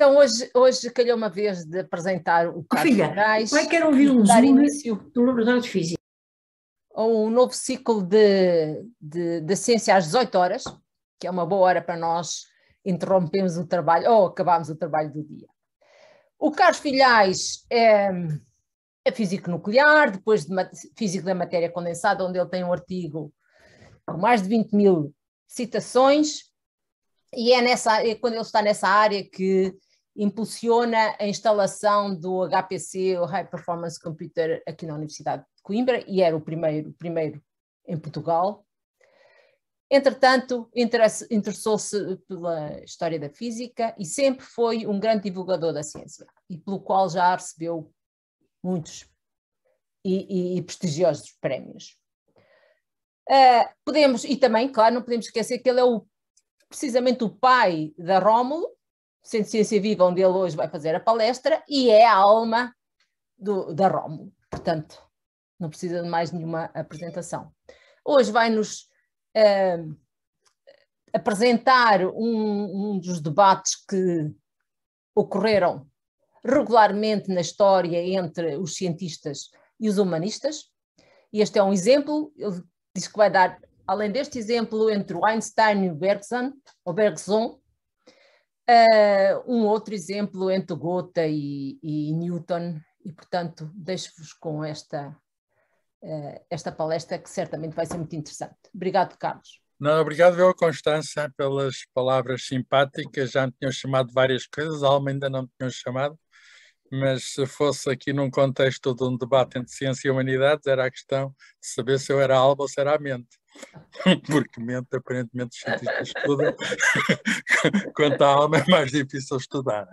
Então, hoje, hoje calhou uma vez de apresentar o Carlos Filha, Moraes. Como é que era ouvir um zoom início do Laboratório de Física? A um novo ciclo de, de, de, ciência às 18 horas, que é uma boa hora para nós interrompermos o trabalho ou acabarmos o trabalho do dia. O Carlos Filhais é, é físico nuclear, depois de físico da matéria condensada, onde ele tem um artigo com mais de 20 mil citações, e é nessa, é quando ele está nessa área que impulsiona a instalação do HPC, o High Performance Computer, aqui na Universidade de Coimbra, e era o primeiro, primeiro em Portugal. Entretanto, interessou-se pela história da física e sempre foi um grande divulgador da ciência, e pelo qual já recebeu muitos e, e, e prestigiosos prémios. Uh, podemos, e também, claro, não podemos esquecer que ele é o, precisamente o pai da Rómulo, Centro de Ciência Viva, onde ele hoje vai fazer a palestra, e é a alma do, da Rómulo. Portanto, não precisa de mais nenhuma apresentação. Hoje vai-nos uh, apresentar um, um dos debates que ocorreram regularmente na história entre os cientistas e os humanistas. E este é um exemplo, ele diz que vai dar, além deste exemplo, entre o Einstein e o Bergson, o Bergson Uh, um outro exemplo entre Gota e, e Newton, e portanto deixo-vos com esta, uh, esta palestra que certamente vai ser muito interessante. Obrigado, Carlos. Não, obrigado eu, Constança, pelas palavras simpáticas. Já me tinham chamado várias coisas, a alma ainda não me tinham chamado mas se fosse aqui num contexto de um debate entre ciência e humanidades, era a questão de saber se eu era alma ou se era a mente. Porque mente, aparentemente, os cientistas estudam. Quanto à alma, é mais difícil estudar.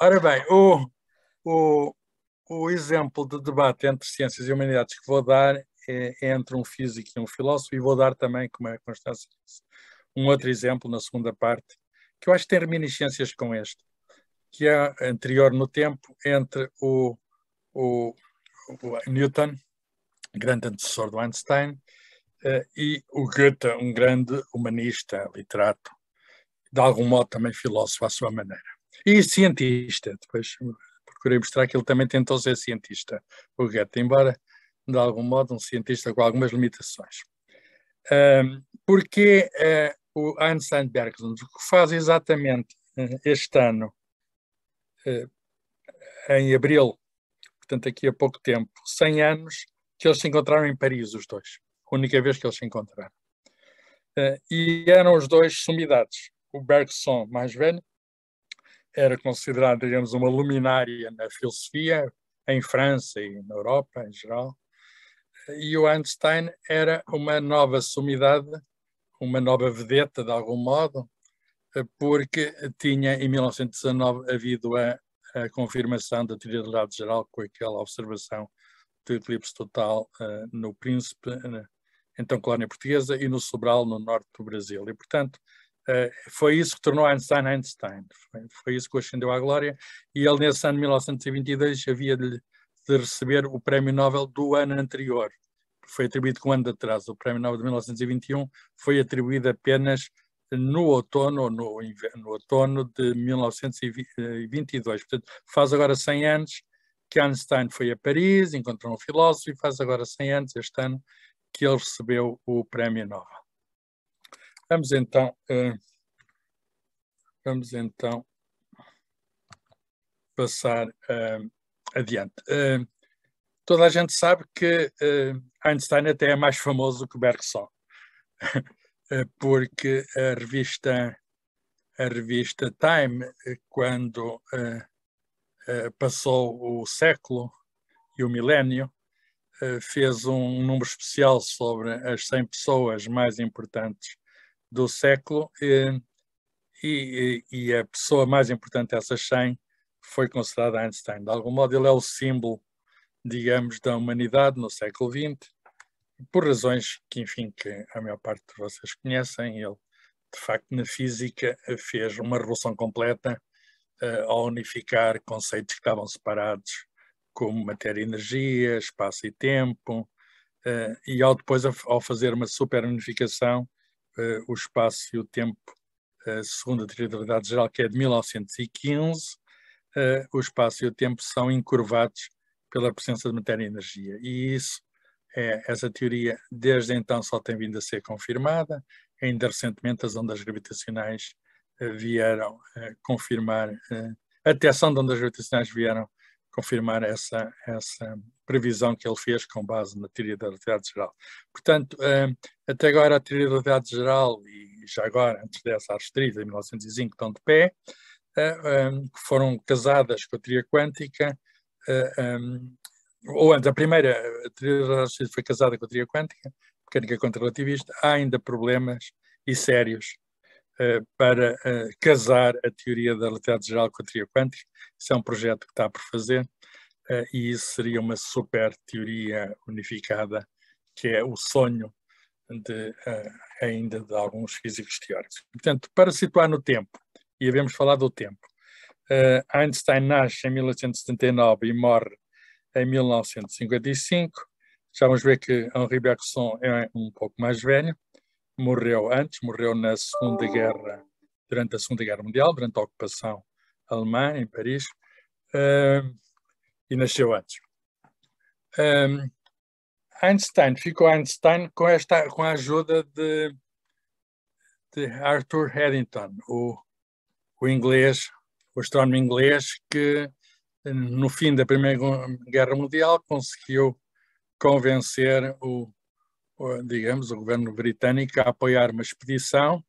Ora bem, o, o, o exemplo de debate entre ciências e humanidades que vou dar é, é entre um físico e um filósofo, e vou dar também, como é a Constância disse, um outro exemplo na segunda parte, que eu acho que tem reminiscências com este que é anterior no tempo entre o, o, o Newton, grande antecessor do Einstein, uh, e o Goethe, um grande humanista, literato, de algum modo também filósofo à sua maneira. E cientista, depois procurei mostrar que ele também tentou ser cientista, o Goethe, embora de algum modo um cientista com algumas limitações. Um, porque uh, o Einstein Bergson faz exatamente eh, este ano eh, em abril, portanto, aqui há pouco tempo, 100 anos, que eles se encontraram em Paris, os dois. A única vez que eles se encontraram. Eh, e eram os dois sumidades. O Bergson, mais velho, era considerado, digamos, uma luminária na filosofia, em França e na Europa em geral. E o Einstein era uma nova sumidade, uma nova vedeta, de algum modo, porque tinha em 1919 havido a, a confirmação da teoria titularidade geral com aquela observação do eclipse total uh, no Príncipe, eh, então colónia portuguesa, e no Sobral, no norte do Brasil. E, portanto, uh, foi isso que tornou Einstein Einstein. Foi, foi isso que o ascendeu à glória. E ele, nesse ano de 1922, havia de, de receber o Prémio Nobel do ano anterior. Foi atribuído com um ano de atraso. O Prémio Nobel de 1921 foi atribuído apenas no outono, no, no outono de 1922. Eh, Portanto, faz agora 100 anos que Einstein foi a Paris, encontrou um filósofo e faz agora 100 anos, este ano, que ele recebeu o Prémio Nobel. Vamos então, eh, vamos então passar eh, adiante. toda a gente sabe que Einstein até é mais famoso que Bergson. Eh, porque a revista, a revista Time, eh, quando eh, passou o século e o milénio, fez um número especial sobre as 100 pessoas mais importantes do século e, e, e, a pessoa mais importante dessas 100 foi considerada Einstein. De algum modo, ele é o símbolo, digamos, da humanidade no século XX por razões que, enfim, que a maior parte de vocês conhecem, ele, de facto, na física fez uma revolução completa uh, ao unificar conceitos que estavam separados, como matéria e energia, espaço e tempo, uh, e ao depois, ao fazer uma super unificação, uh, o espaço e o tempo, segundo a teoria da geral, que é de 1915, o espaço e o tempo são encurvados pela presença de matéria e energia. E isso é, essa teoria desde então só tem vindo a ser confirmada. Ainda recentemente as ondas gravitacionais eh, vieram eh, confirmar, eh, a detecção de ondas gravitacionais vieram confirmar essa, essa previsão que ele fez com base na teoria da relatividade geral. Portanto, até agora a teoria da relatividade geral e já agora, antes dessa, a restrita em 1905 estão de pé, que foram casadas com a teoria quântica, ou antes, a primeira, a Teresa Rachid foi casada com a teoria quântica, mecânica contrarrelativista, há ainda problemas e sérios uh, para uh, casar a teoria da relatividade geral com a teoria quântica. Isso é um projeto que está por fazer uh, e isso seria uma super teoria unificada, que é o sonho de, ainda de alguns físicos teóricos. Portanto, para situar no tempo, e havíamos falado do tempo, Einstein nasce em 1879 e morre em 1955. Já vamos ver que Henri Bergson é um pouco mais velho, morreu antes, morreu na Segunda Guerra, durante a Segunda Guerra Mundial, durante a ocupação alemã em Paris, uh, e nasceu antes. Um, ehm, Einstein, ficou Einstein com, esta, com a ajuda de, de Arthur Haddington, o, o inglês, o astrónomo inglês que no fim da Primeira Guerra Mundial, conseguiu convencer o, o, digamos, o governo britânico a apoiar uma expedição.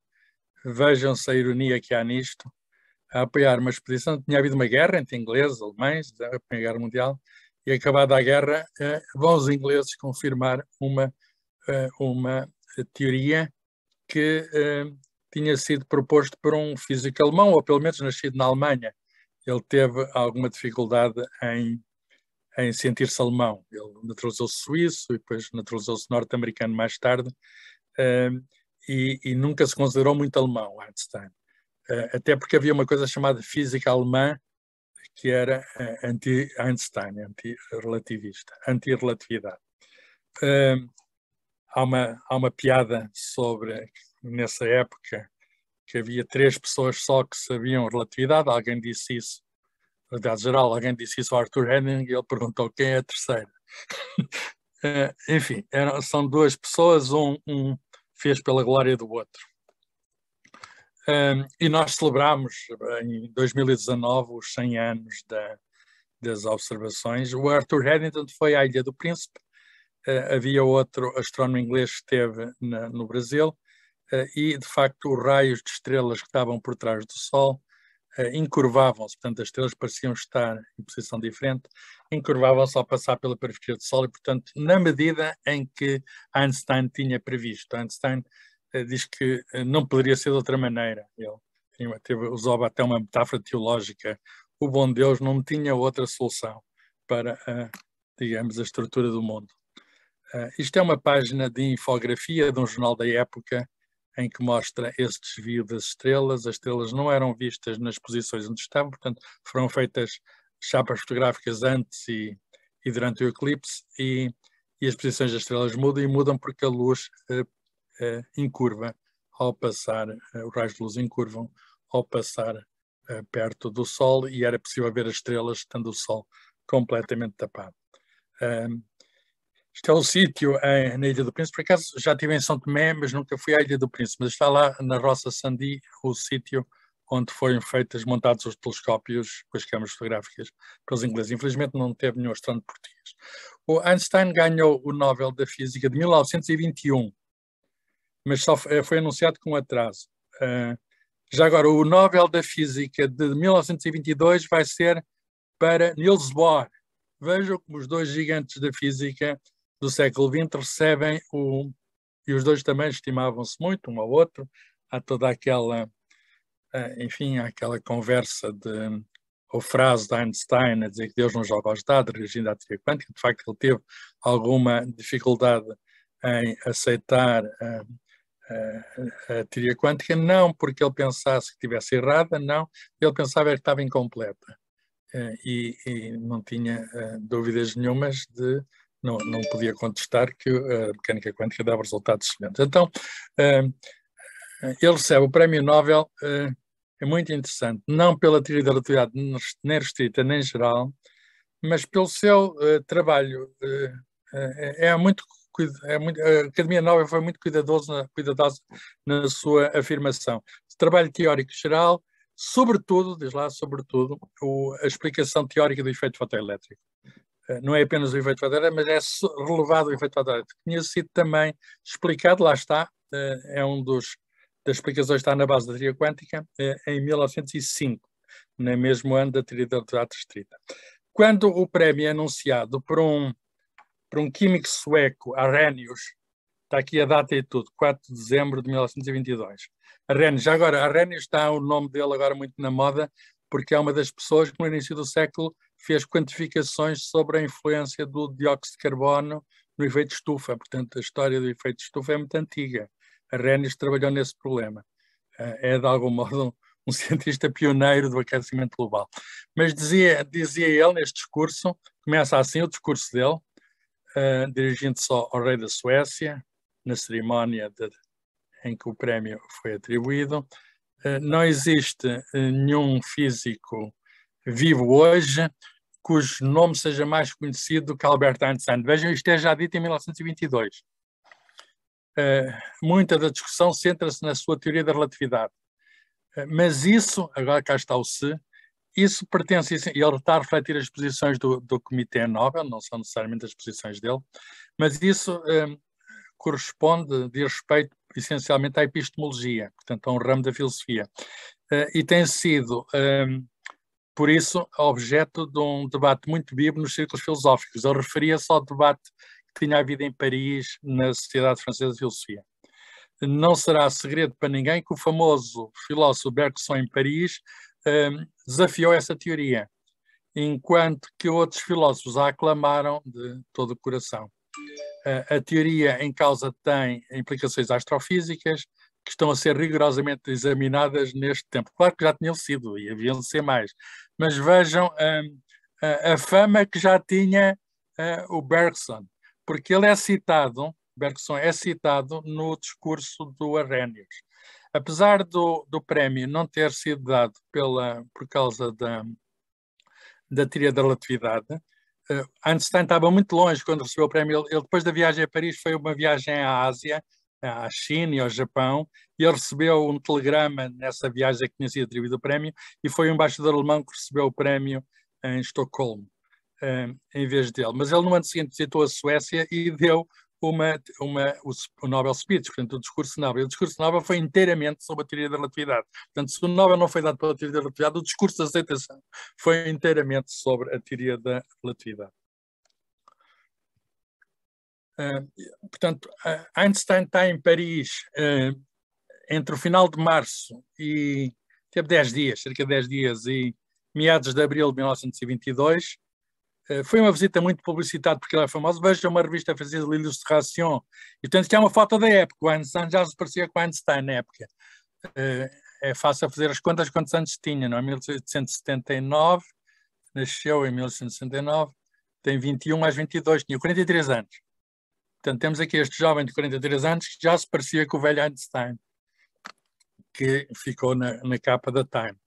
Vejam-se a ironia que há nisto. A apoiar uma expedição. Tinha havido uma guerra entre ingleses e alemães, da Primeira Guerra Mundial, e acabada a guerra, eh, vão os ingleses confirmar uma, eh, uma teoria que eh, tinha sido proposto por um físico alemão, ou pelo menos nascido na Alemanha, ele teve alguma dificuldade em, em sentir-se alemão. Ele naturalizou-se suíço e depois naturalizou-se norte-americano mais tarde uh, e, e, nunca se considerou muito alemão, Einstein. Uh, até porque havia uma coisa chamada física alemã que era eh, anti-Einstein, anti-relativista, anti-relatividade. Ehm, há, uma, há uma piada sobre, nessa época, que havia três pessoas só que sabiam relatividade, alguém disse isso, na verdade geral, alguém disse isso ao Arthur Henning e ele perguntou quem é a terceira. Eh, enfim, eram, são duas pessoas, um, um, fez pela glória do outro. Um, eh, e nós celebramos em 2019 os 100 anos da, das observações. O Arthur Haddington foi à Ilha do Príncipe, uh, havia outro astrónomo inglês que esteve na, no Brasil, eh, e, de facto, os raios de estrelas que estavam por trás do Sol eh, encurvavam-se, portanto, as estrelas pareciam estar em posição diferente, encurvavam-se ao passar pela periferia do Sol e, portanto, na medida em que Einstein tinha previsto. Einstein eh, diz que não poderia ser de outra maneira. Ele teve, usava até uma metáfora teológica. O bom Deus não tinha outra solução para, digamos, a estrutura do mundo. Uh, isto é uma página de infografia de um jornal da época em que mostra esse desvio das estrelas. As estrelas não eram vistas nas posições onde estão, portanto, foram feitas chapas fotográficas antes e, e durante o eclipse, e, e, as posições das estrelas mudam e mudam porque a luz eh, eh, encurva ao passar, eh, os raios de luz encurvam ao passar eh, perto do Sol, e era possível ver as estrelas estando o Sol completamente tapado. Isto é o sítio eh, na Ilha do Príncipe, por acaso já estive em São Tomé, mas nunca fui à Ilha do Príncipe, mas está lá na Roça Sandi o sítio onde foram feitas, montados os telescópios com as câmaras fotográficas pelos ingleses. Infelizmente não teve nenhum astrônomo português. O Einstein ganhou o Nobel da Física de 1921, mas só eh, foi anunciado com atraso. Uh, já agora, o Nobel da Física de 1922 vai ser para Niels Bohr. Vejam como os dois gigantes da física do século XX recebem o. E os dois também estimavam-se muito, um ao outro. a toda aquela. Eh, enfim, aquela conversa de. ou frase de Einstein a dizer que Deus não joga aos dados, reagindo à teoria quântica. De facto, ele teve alguma dificuldade em aceitar. A, eh, eh, a teoria quântica, não porque ele pensasse que estivesse errada, não, ele pensava é que estava incompleta. E, e, não tinha dúvidas nenhumas de não, não podia contestar que a eh, mecânica quântica dava resultados excelentes. Então, eh, ele recebe o Prémio Nobel, eh, é muito interessante, não pela teoria da relatividade nem restrita nem geral, mas pelo seu trabalho. É muito é muito, a Academia Nobel foi muito cuidadosa, cuidadosa na sua afirmação. Trabalho teórico geral, sobretudo, diz lá, sobretudo, o, a explicação teórica do efeito fotoelétrico. Eh, não é apenas o efeito Vadeira, mas é relevado o efeito Vadeira, tinha sido também explicado, lá está, eh, é um dos das explicações está na base da teoria quântica, eh, em 1905, no mesmo ano da teoria da relatividade estrita. Quando o prémio é anunciado por um, por um químico sueco, Arrhenius, está aqui a data e tudo, 4 de dezembro de 1922. Arrhenius, agora, Arrhenius está o nome dele agora muito na moda, porque é uma das pessoas que no início do século fez quantificações sobre a influência do dióxido de carbono no efeito estufa. Portanto, a história do efeito estufa é muito antiga. A Rennes trabalhou nesse problema. Eh, é, de algum modo, um cientista pioneiro do aquecimento global. Mas dizia, dizia ele neste discurso, começa assim o discurso dele, uh, dirigindo-se ao rei da Suécia, na cerimónia de, em que o prémio foi atribuído. Uh, não existe nenhum físico vivo hoje cujo nome seja mais conhecido que Albert Einstein. Vejam, isto é já dito em 1922. Uh, eh, muita da discussão centra-se na sua teoria da relatividade. Uh, mas isso, agora cá está o se, isso pertence, e ele está a refletir as posições do, do Comitê Nobel, não são necessariamente as posições dele, mas isso eh, corresponde, de respeito essencialmente à epistemologia, portanto a um ramo da filosofia. Uh, e tem sido por isso, objeto de um debate muito vivo nos círculos filosóficos. Ele referia-se ao debate que tinha havido em Paris, na Sociedade Francesa de Filosofia. Não será segredo para ninguém que o famoso filósofo Bergson em Paris um, desafiou essa teoria, enquanto que outros filósofos a aclamaram de todo o coração. A, a teoria em causa tem implicações astrofísicas, que estão a ser rigorosamente examinadas neste tempo. Claro que já tinham sido e haviam de ser mais, mas vejam hum, a, a, fama que já tinha eh, o Bergson, porque ele é citado, Bergson é citado no discurso do Arrhenius. Apesar do, do prémio não ter sido dado pela, por causa da, da teoria da relatividade, eh, Einstein estava muito longe quando recebeu o prémio. ele, depois da viagem a Paris, foi uma viagem à Ásia à China e ao Japão, e ele recebeu um telegrama nessa viagem que tinha sido atribuído o prémio, e foi o embaixador alemão que recebeu o prémio em Estocolmo, eh, em vez dele. Mas ele no ano seguinte visitou a Suécia e deu uma, uma, o, o, Nobel Speech, portanto, o discurso Nobel. O discurso Nobel foi inteiramente sobre a teoria da relatividade. Portanto, se o Nobel não foi dado pela teoria da relatividade, o discurso da aceitação foi inteiramente sobre a teoria da relatividade. Eh, portanto, Einstein está em Paris uh, entre o final de março e teve 10 dias, cerca de 10 dias, e meados de abril de 1922. Eh, foi uma visita muito publicitada porque ele é famoso. Veja uma revista francesa, L'Illustration, e tanto que é uma foto da época. O Einstein já se parecia com Einstein na época. é fácil fazer as contas quantos anos tinha, não é? 1879, nasceu em 1869 tem 21 mais 22, tinha 43 anos. Portanto, temos aqui este jovem de 43 anos que já se parecia com o velho Einstein, que ficou na, na capa da Time.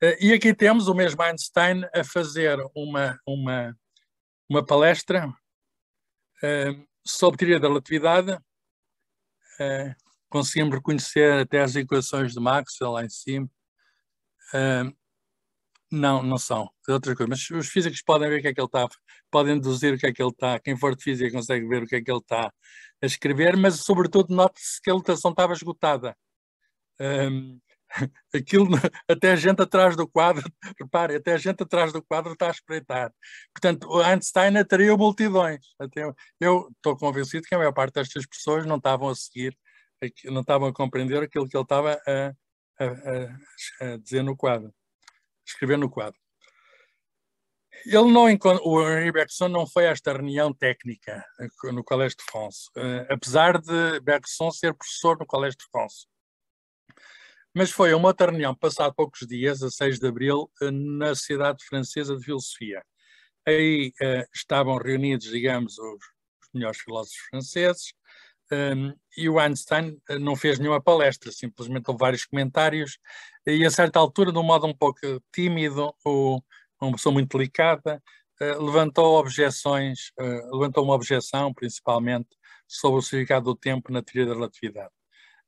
Eh, e aqui temos o mesmo Einstein a fazer uma, uma, uma palestra uh, sobre teoria da relatividade. Uh, conseguimos reconhecer até as equações de Maxwell lá em cima. Não, não são. É outra Mas os físicos podem ver o que é que ele está, podem deduzir o que é que ele está. Quem for de física consegue ver o que é que ele está a escrever, mas sobretudo note-se que a lotação estava esgotada. Um, aquilo, até a gente atrás do quadro, repare, até a gente atrás do quadro está a espreitar. Portanto, Einstein atraiu multidões. Até, eu estou convencido que a maior parte destas pessoas não estavam a seguir, não estavam a compreender aquilo que ele estava a, a, a, a dizer no quadro escrever no quadro. Ele não o Henri Bergson não foi a esta reunião técnica no Colégio de France, eh, apesar de Bergson ser professor no Colégio de France. Mas foi a uma outra reunião, passado poucos dias, a 6 de abril, eh, na Sociedade Francesa de Filosofia. Aí eh, estavam reunidos, digamos, os melhores filósofos franceses, um, e o Einstein eh, não fez nenhuma palestra, simplesmente houve vários comentários, e a certa altura, de um modo um pouco tímido, ou uma pessoa muito delicada, uh, levantou objeções, uh, levantou uma objeção, principalmente, sobre o significado do tempo na teoria da relatividade,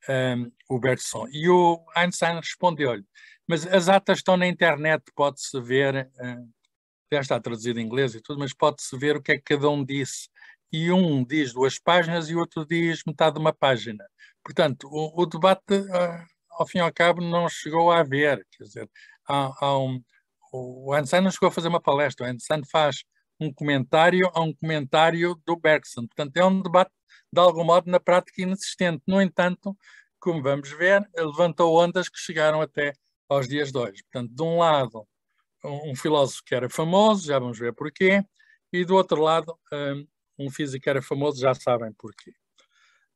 um, o Bergson. E o Einstein respondeu-lhe, mas as atas estão na internet, pode-se ver, uh, já está traduzido em inglês e tudo, mas pode-se ver o que é que cada um disse e um diz duas páginas e outro diz metade de uma página. Portanto, o, o debate, uh, ao fim e ao cabo, não chegou a haver. Quer dizer, há, há um, o Einstein não chegou a fazer uma palestra, o Einstein faz um comentário a um comentário do Bergson. Portanto, é um debate, de algum modo, na prática inexistente. No entanto, como vamos ver, levantou ondas que chegaram até aos dias de hoje. Portanto, de um lado, um, um filósofo que era famoso, já vamos ver porquê, e do outro lado, ah, um físico era famoso, já sabem porquê.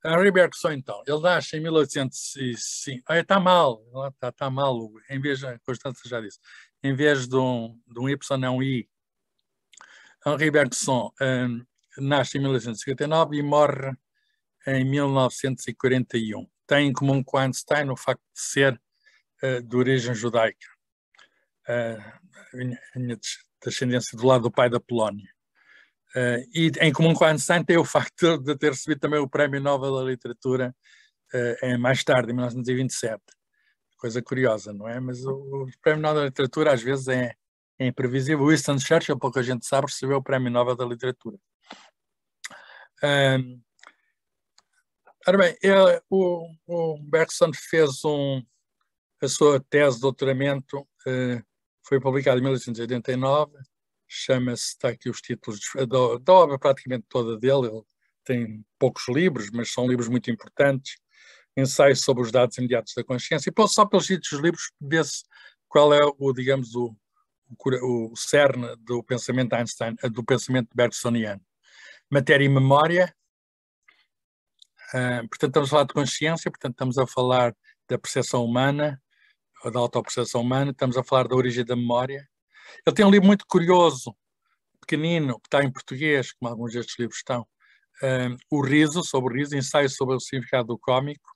Henri Bergson, então, ele nasce em 1805. está mal, está, está mal, em vez, a já disse, em vez de um, de um Y é um I. Henri Bergson um, nasce em 1859 e morre em 1941. Tem em comum com Einstein o facto de ser uh, de origem judaica. Uh, a minha descendência do lado do pai da Polónia. Uh, e em comum com a Anne é o facto de ter recebido também o Prémio Nobel da Literatura uh, em, mais tarde, em 1927. Coisa curiosa, não é? Mas o, o Prémio Nobel da Literatura às vezes é, é imprevisível. Winston Churchill, pouca gente sabe, recebeu o Prémio Nobel da Literatura. Eh, ora bem, ele, o, o Bergson fez um, a sua tese de doutoramento, uh, foi publicada em 1889, chama-se, está aqui os títulos da, da obra praticamente toda dele, ele tem poucos livros, mas são livros muito importantes, ensaios sobre os dados imediatos da consciência, e posso só pelos títulos dos livros se qual é o, digamos, o, o, o cerne do pensamento de Einstein, eh, do pensamento bergsoniano. Matéria e memória, uh, portanto estamos a falar de consciência, portanto estamos a falar da percepção humana, da autopercepção humana, estamos a falar da origem da memória, ele tem um livro muito curioso, pequenino, que está em português, como alguns destes livros estão, um, O Riso, sobre o riso, ensaio sobre o significado do cómico.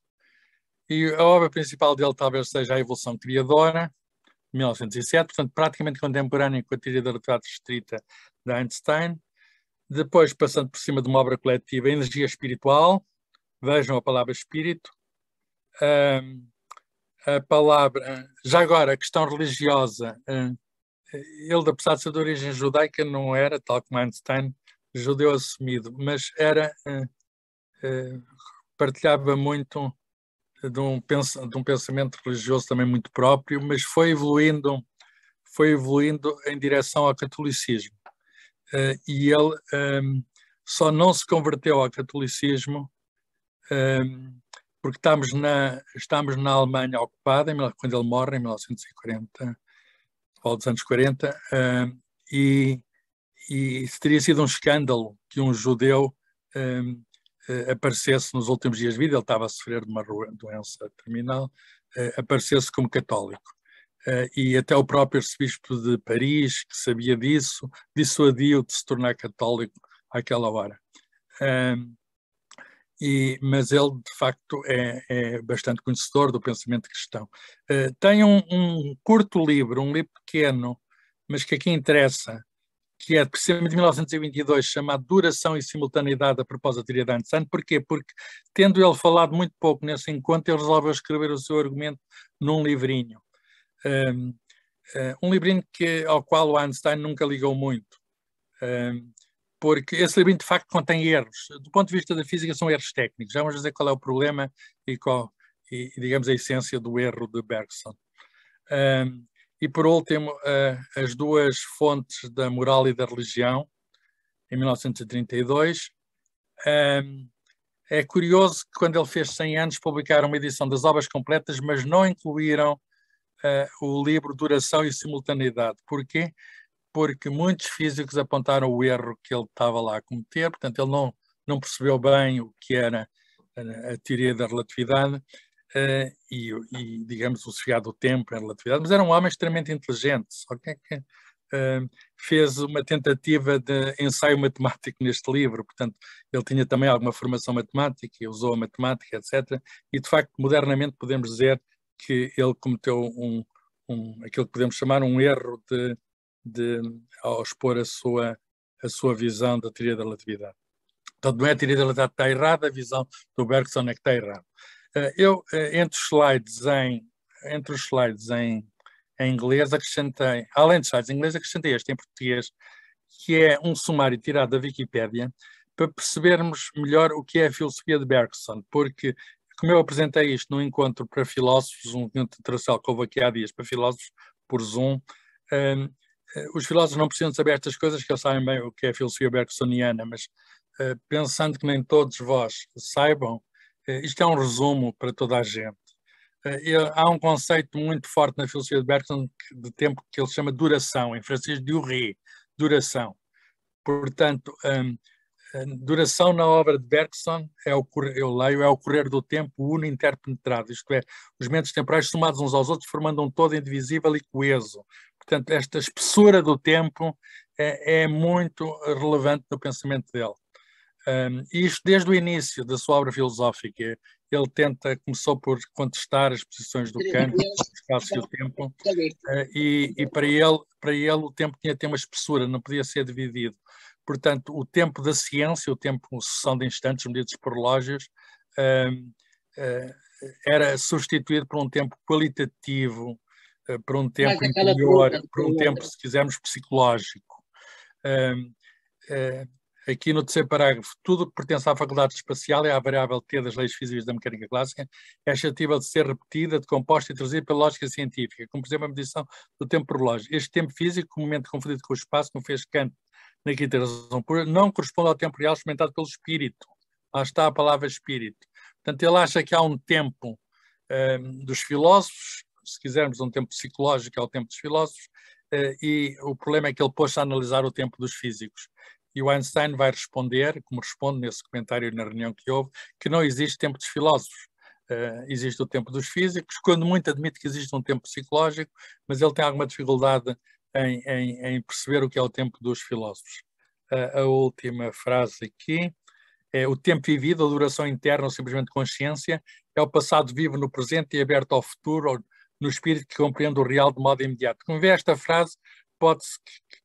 E a obra principal dele talvez seja A Evolução Criadora, 1907, portanto, praticamente contemporâneo com a teoria da realidade restrita de Einstein. Depois, passando por cima de uma obra coletiva, Energia Espiritual, vejam a palavra espírito. Um, a palavra, já agora, a questão religiosa, um, ele, apesar de ser de origem judaica, não era, tal como Einstein, judeu assumido, mas era eh, eh, partilhava muito de um, de um, pensamento religioso também muito próprio, mas foi evoluindo, foi evoluindo em direção ao catolicismo. Uh, e ele um, ehm, só não se converteu ao catolicismo um, ehm, porque estamos na, estamos na Alemanha ocupada, quando ele morre, em 1940, falo dos anos 40, e, e teria sido um escândalo que um judeu eh, aparecesse nos últimos dias de vida, ele estava a sofrer de uma doença terminal, uh, aparecesse como católico. Uh, e até o próprio arcebispo de Paris, que sabia disso, dissuadiu de se tornar católico àquela hora e, mas ele de facto é, é, bastante conhecedor do pensamento cristão. Uh, tem um, um, curto livro, um livro pequeno, mas que aqui interessa, que é precisamente de 1922, chamado Duração e Simultaneidade a propósito de Einstein. Porquê? Porque, tendo ele falado muito pouco nesse encontro, ele resolveu escrever o seu argumento num livrinho. Um, ehm, eh, um livrinho que, ao qual o Einstein nunca ligou muito. Um, ehm, porque esse livro de facto contém erros. Do ponto de vista da física, são erros técnicos. Vamos dizer qual é o problema e, qual, e digamos, a essência do erro de Bergson. Um, e por último, uh, as duas fontes da moral e da religião, em 1932. Um, é curioso que quando ele fez 100 anos publicaram uma edição das obras completas, mas não incluíram uh, o livro Duração e Simultaneidade. Porquê? porque muitos físicos apontaram o erro que ele estava lá a cometer, portanto, ele não, não percebeu bem o que era a, teoria da relatividade uh, e, e, digamos, o significado do tempo em relatividade, mas era um homem extremamente inteligente, só que, é que uh, fez uma tentativa de ensaio matemático neste livro, portanto, ele tinha também alguma formação matemática e usou a matemática, etc. E, de facto, modernamente podemos dizer que ele cometeu um, um aquilo que podemos chamar um erro de de, ao expor a sua, a sua visão da teoria da relatividade. Portanto, não é a teoria da relatividade que está errada, a visão do Bergson é que está errada. Eh, eu, eh, entre os slides em, entre os slides em, em inglês, acrescentei, além dos slides em inglês, acrescentei este em português, que é um sumário tirado da Wikipédia, para percebermos melhor o que é a filosofia de Bergson, porque, como eu apresentei isto num encontro para filósofos, um encontro internacional que houve aqui há dias para filósofos, por Zoom, eh, eh, os filósofos não precisam saber estas coisas, que eles sabem bem o que é a filosofia bergsoniana, mas uh, pensando que nem todos vós saibam, uh, isto é um resumo para toda a gente. Uh, há um conceito muito forte na filosofia de Bergson de tempo que ele chama duração, em francês, durée, duração. Portanto, um, hum, duração na obra de Bergson, é o, eu leio, é o correr do tempo uno interpenetrado, isto é, os momentos temporais somados uns aos outros, formando um todo indivisível e coeso, Portanto, esta espessura do tempo é, é muito relevante no pensamento dele. Um, isto desde o início da sua obra filosófica, ele tenta, começou por contestar as posições do Kant, o espaço e o tempo, ah, e, e, para, ele, para ele o tempo tinha de ter uma espessura, não podia ser dividido. Portanto, o tempo da ciência, o tempo sucessão de instantes medidos por relógios, um, uh, ah, era substituído por um tempo qualitativo, eh, para um tempo interior, para um tempo, se quisermos, psicológico. Eh, aqui no terceiro parágrafo, tudo que pertence à faculdade espacial é a variável T das leis físicas da mecânica clássica, é suscetível de ser repetida, composta e trazida pela lógica científica, como por exemplo a medição do tempo relógio. Este tempo físico, comumente confundido com o espaço, como fez Kant na quinta razão pura, não corresponde ao tempo real experimentado pelo espírito. Lá está a palavra espírito. Portanto, ele acha que há um tempo um, dos filósofos se quisermos, um tempo psicológico, é o tempo dos filósofos, eh, e o problema é que ele pôs a analisar o tempo dos físicos. E o Einstein vai responder, como responde nesse comentário na reunião que houve, que não existe tempo dos filósofos. Uh, existe o tempo dos físicos, quando muito admite que existe um tempo psicológico, mas ele tem alguma dificuldade em, em, em perceber o que é o tempo dos filósofos. Uh, a última frase aqui é: o tempo vivido, a duração interna ou simplesmente consciência, é o passado vivo no presente e aberto ao futuro, no espírito que compreende o real de modo imediato. Como vê, esta frase pode-se,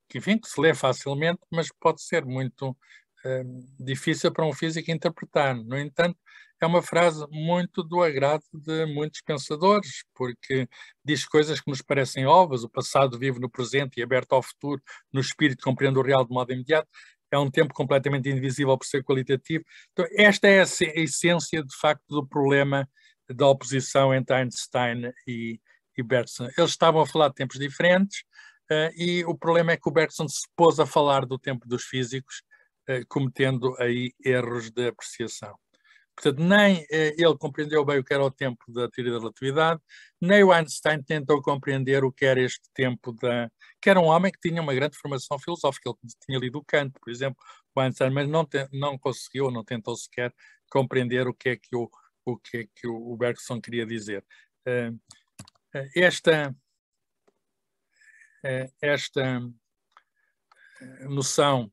que, enfim, que se lê facilmente, mas pode ser muito uh, difícil para um físico interpretar. No entanto, é uma frase muito do agrado de muitos pensadores, porque diz coisas que nos parecem óbvias, o passado vivo no presente e aberto ao futuro, no espírito compreende o real de modo imediato, é um tempo completamente indivisível por ser qualitativo. Então, esta é a, essência, de facto, do problema da oposição entre Einstein e, e Bergson. Eles estavam a falar de tempos diferentes uh, e o problema é que o Bergson se pôs a falar do tempo dos físicos, uh, cometendo aí erros de apreciação. Portanto, nem eh, ele compreendeu bem o que era o tempo da teoria da relatividade, nem o Einstein tentou compreender o que era este tempo da. que era um homem que tinha uma grande formação filosófica, ele tinha lido Kant, por exemplo, o Einstein, mas não, te... não conseguiu, não tentou sequer compreender o que é que o, o, que é que o Bergson queria dizer. Uh, eh, esta, eh, esta eh, noção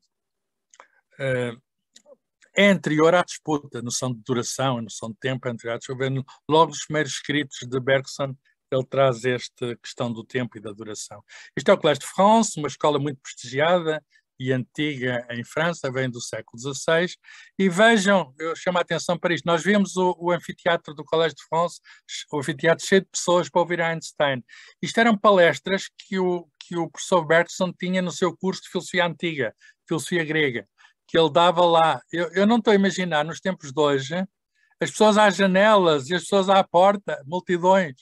é anterior à disputa, a noção de duração, a noção de tempo é anterior à disputa. Logo nos primeiros escritos de Bergson, ele traz esta questão do tempo e da duração. Isto é o Collège de France, uma escola muito prestigiada, e antiga em França, vem do século XVI. E vejam, eu chamo a atenção para isto, nós vimos o, o anfiteatro do Collège de France, o anfiteatro cheio de pessoas para ouvir Einstein. Isto eram palestras que o, que o professor Bergson tinha no seu curso de filosofia antiga, filosofia grega, que ele dava lá. Eu, eu não estou a imaginar, nos tempos de hoje, as pessoas às janelas e as pessoas à porta, multidões,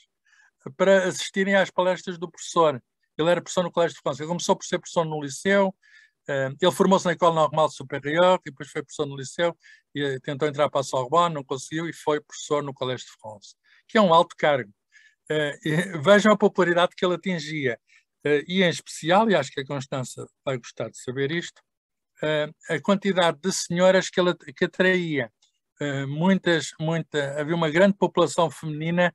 para assistirem às palestras do professor. Ele era professor no Colégio de França. Ele começou por ser professor no liceu, eh, ele formou-se na escola Normale superior, depois foi professor no liceu, e eh, tentou entrar para a Sorbonne, não conseguiu, e foi professor no colégio de France, que é um alto cargo. Eh, vejam a popularidade que ele atingia. e em especial, e acho que a Constança vai gostar de saber isto, a quantidade de senhoras que ele que atraía. muitas, muita, havia uma grande população feminina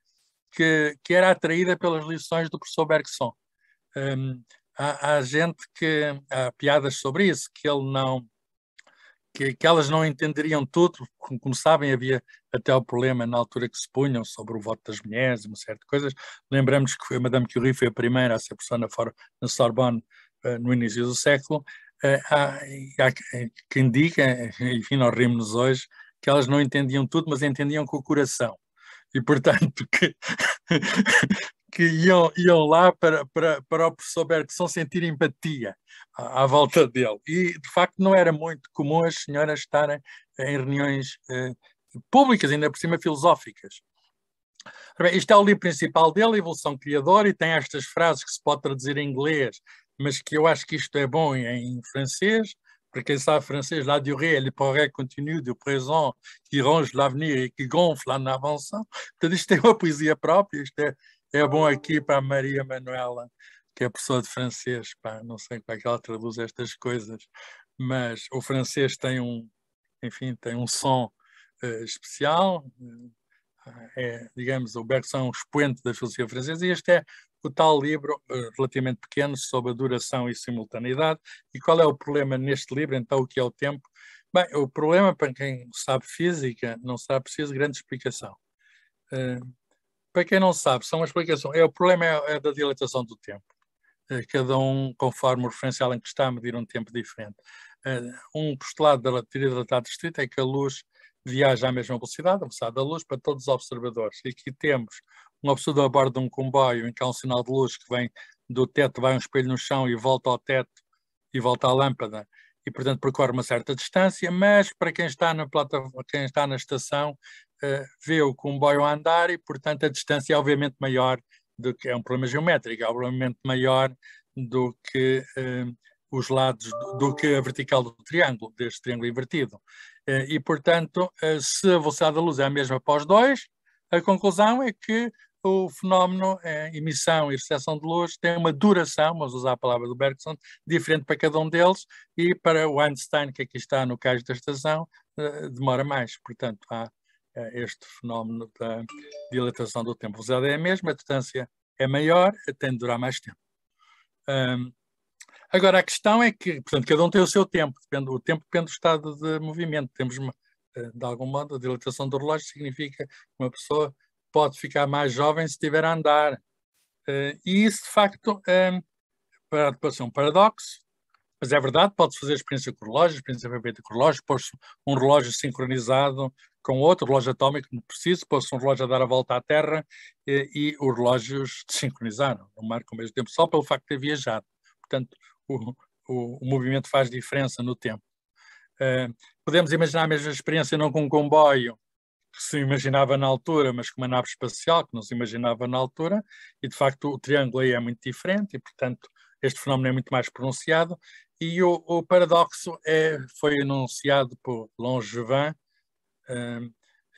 que, que era atraída pelas lições do professor Bergson. Um, há, há, gente que há piadas sobre isso, que ele não que, que elas não entenderiam tudo, como, como, sabem, havia até o problema na altura que se punham sobre o voto das mulheres e uma série de coisas. Lembramos que foi Madame Curie foi a primeira a ser professora na, For, na Sorbonne uh, no início do século. Uh, há, há quem diga, enfim, nós rimos hoje, que elas não entendiam tudo, mas entendiam com o coração e portanto que que iam, iam lá para, para, para o professor Bergson sentir empatia à, à, volta dele. E, de facto, não era muito comum as senhoras estarem em reuniões eh, públicas, ainda por cima filosóficas. Bem, é o livro principal dele, Evolução Criadora, e tem estas frases que se pode traduzir em inglês, mas que eu acho que isto é bom em francês, para quem sabe francês, la durée, le progrès continu du présent qui ronge l'avenir et qui gonfle en avançant. Portanto, isto tem é uma poesia própria, isto é, é bom aqui para a Maria Manuela, que é professora de francês, pá, não sei como é que ela traduz estas coisas, mas o francês tem um, enfim, tem um som uh, especial, uh, é, digamos, o Bergson é um expoente da filosofia francesa, e este é o tal livro, uh, relativamente pequeno, sobre a duração e simultaneidade. E qual é o problema neste livro, então, o que é o tempo? Bem, o problema, para quem sabe física, não será preciso grande explicação. Uh, para quem não sabe, são uma explicação. É, o problema é, é da dilatação do tempo. É, cada um, conforme o referencial em que está, a medir um tempo diferente. É, um postulado da teoria da data estrita é que a luz viaja à mesma velocidade, a velocidade da luz, para todos os observadores. E aqui temos um observador a bordo de um comboio em que há um sinal de luz que vem do teto, vai um espelho no chão e volta ao teto e volta à lâmpada e portanto percorre uma certa distância, mas para quem está na plataforma, quem está na estação, eh, vê o comboio a andar e, portanto, a distância é obviamente maior do que é um problema geométrico, é obviamente maior do que eh, os lados do que a vertical do triângulo, deste triângulo invertido. Eh, e, portanto, se a velocidade da luz é a mesma para os dois, a conclusão é que o fenómeno é, emissão e recepção de luz tem uma duração, vamos usar a palavra do Bergson, diferente para cada um deles e para o Einstein, que aqui está no caso da estação, demora mais. Portanto, há este fenómeno da dilatação do tempo. Usada é a mesma, a distância é maior, tem de durar mais tempo. Um, agora, a questão é que, portanto, cada um tem o seu tempo, depende, o tempo depende do estado de movimento. Temos, eh, de algum modo, a dilatação do relógio significa que uma pessoa pode ficar mais jovem se estiver a andar. Uh, e isso, de facto, um, para, pode ser um paradoxo, mas é verdade, pode-se fazer experiência com relógios, experiência com relógios, pôr um relógio sincronizado com outro relógio atómico, não preciso, pôs-se um relógio a dar a volta à Terra e, e os relógios desincronizaram no mar com o mesmo tempo, só pelo facto de ter viajado. Portanto, o, o, o movimento faz diferença no tempo. Uh, podemos imaginar a mesma experiência não com um comboio que se imaginava na altura, mas com uma nave espacial que não se imaginava na altura, e de facto o triângulo aí é muito diferente, e portanto este fenómeno é muito mais pronunciado, e o, o paradoxo é, foi anunciado por Langevin Ehm,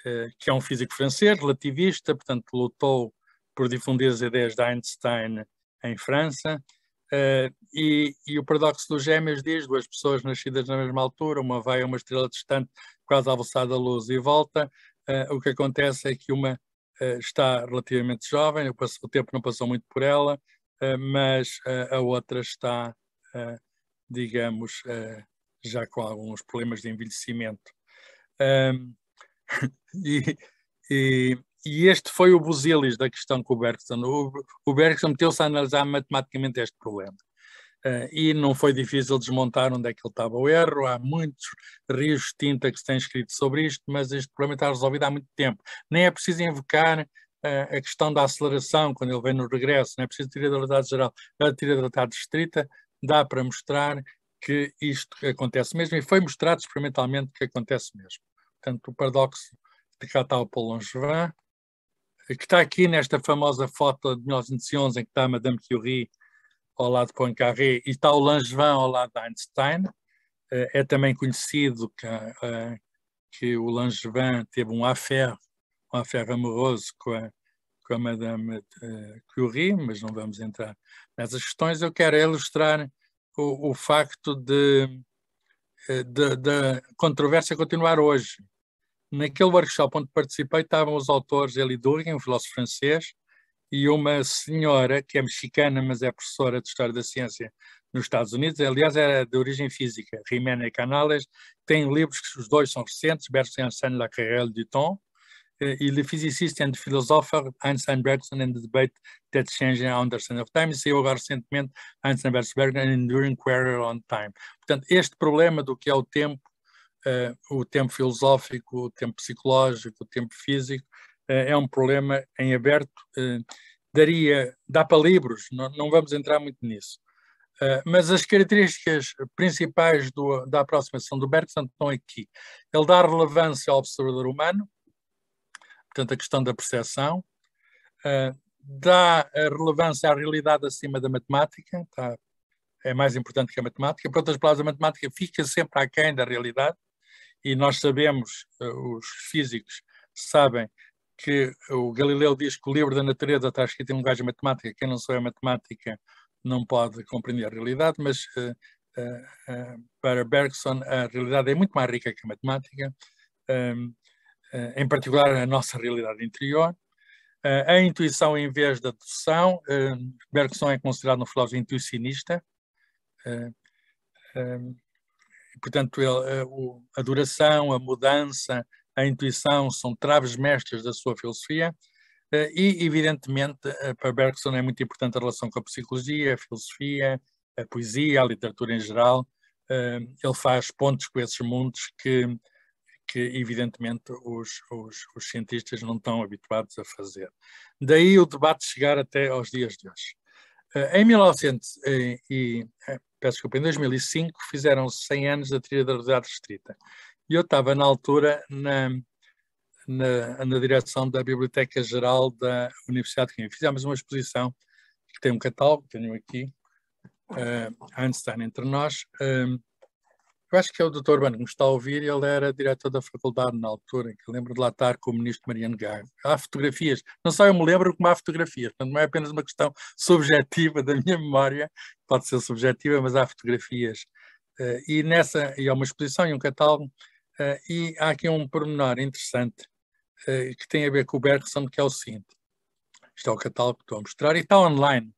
eh, que é um físico francês, relativista, portanto, lutou por difundir as ideias de Einstein em França. Uh, e, e, o paradoxo dos gêmeos diz: duas pessoas nascidas na mesma altura, uma vai a uma estrela distante, quase à velocidade da luz e volta. Uh, o que acontece é que uma uh, está relativamente jovem, o o, tempo não passou muito por ela, mas a outra está, digamos, já com alguns problemas de envelhecimento. Ehm, e, e, e, este foi o busilis da questão com o Bergson. O, o Bergson meteu-se a analisar matematicamente este problema. Uh, e não foi difícil desmontar onde é que ele estava o erro. Há muitos rios de tinta que se têm escrito sobre isto, mas este problema está resolvido há muito tempo. Nem é preciso invocar uh, a questão da aceleração quando ele vem no regresso, não é preciso tirar da realidade geral, a tirar da realidade estrita, dá para mostrar que isto acontece mesmo e foi mostrado experimentalmente que acontece mesmo portanto, o paradoxo de o Paul Langevin, que está aqui nesta famosa foto de 1911 em que está Madame Curie ao lado de Poincaré e está o Langevin ao lado de Einstein. Eh, é também conhecido que, eh, que o Langevin teve um affaire, um affaire amoroso com a, com a Madame eh, Curie, mas não vamos entrar nessas questões. Eu quero ilustrar o, o facto de eh, da controvérsia continuar hoje. Naquele workshop onde participei estavam os autores Eli Durkheim, um filósofo francês, e uma senhora que é mexicana, mas é professora de História da Ciência nos Estados Unidos, aliás, era de origem física, Jimena Canales, tem livros que os dois são recentes, Bertrand Saint La Carrelle du Temps, ili eh, é physicist and philosopher Einstein Bergson and the debate that change understanding of time, e agora recentemente Einstein versus Bergson and enduring query on time. Portanto, este problema do que é o tempo, uh, o tempo filosófico, o tempo psicológico, o tempo físico, uh, é um problema em aberto, uh, daria, dá para livros, não, não vamos entrar muito nisso. Uh, mas as características principais do, da aproximação do Bergson estão aqui. Ele dá relevância ao observador humano, portanto, a questão da percepção, uh, dá relevância à realidade acima da matemática, tá? é mais importante que a matemática. Por outras palavras, a matemática fica sempre aquém da realidade, e nós sabemos, uh, os físicos sabem, que o Galileu diz que o livro da natureza está escrito em linguagem matemática, quem não souber matemática não pode compreender a realidade, mas uh, uh, para Bergson a realidade é muito mais rica que a matemática. Um, ehm, eh, em particular a nossa realidade interior. Eh, a intuição em vez da dedução, Bergson eh, é considerado um filósofo intuicionista, portanto ele, a duração, a mudança, a intuição são traves mestras da sua filosofia e evidentemente para Bergson é muito importante a relação com a psicologia, a filosofia, a poesia, a literatura em geral. ele faz pontos com esses mundos que que evidentemente os, os, os, cientistas não estão habituados a fazer. Daí o debate chegar até aos dias de hoje. Uh, em 1900 e, e eh, peço desculpa, em 2005 fizeram 100 anos da trilha da realidade restrita. E eu estava na altura na, na, na direção da Biblioteca Geral da Universidade de Coimbra. Fizemos uma exposição que tem um catálogo, tenho aqui, uh, Einstein entre nós, uh, eu acho que é o Dr. Urbano que me está a ouvir, ele era diretor da faculdade na altura, que lembro de lá estar com o ministro Mariano Gago. Há fotografias, não só eu me lembro como há fotografias, portanto não é apenas uma questão subjetiva da minha memória, pode ser subjetiva, mas há fotografias. Uh, e nessa, e há uma exposição e um catálogo, uh, e há aqui um pormenor interessante uh, que tem a ver com o Bergson, que é o seguinte. Isto é o catálogo que estou a mostrar e está online.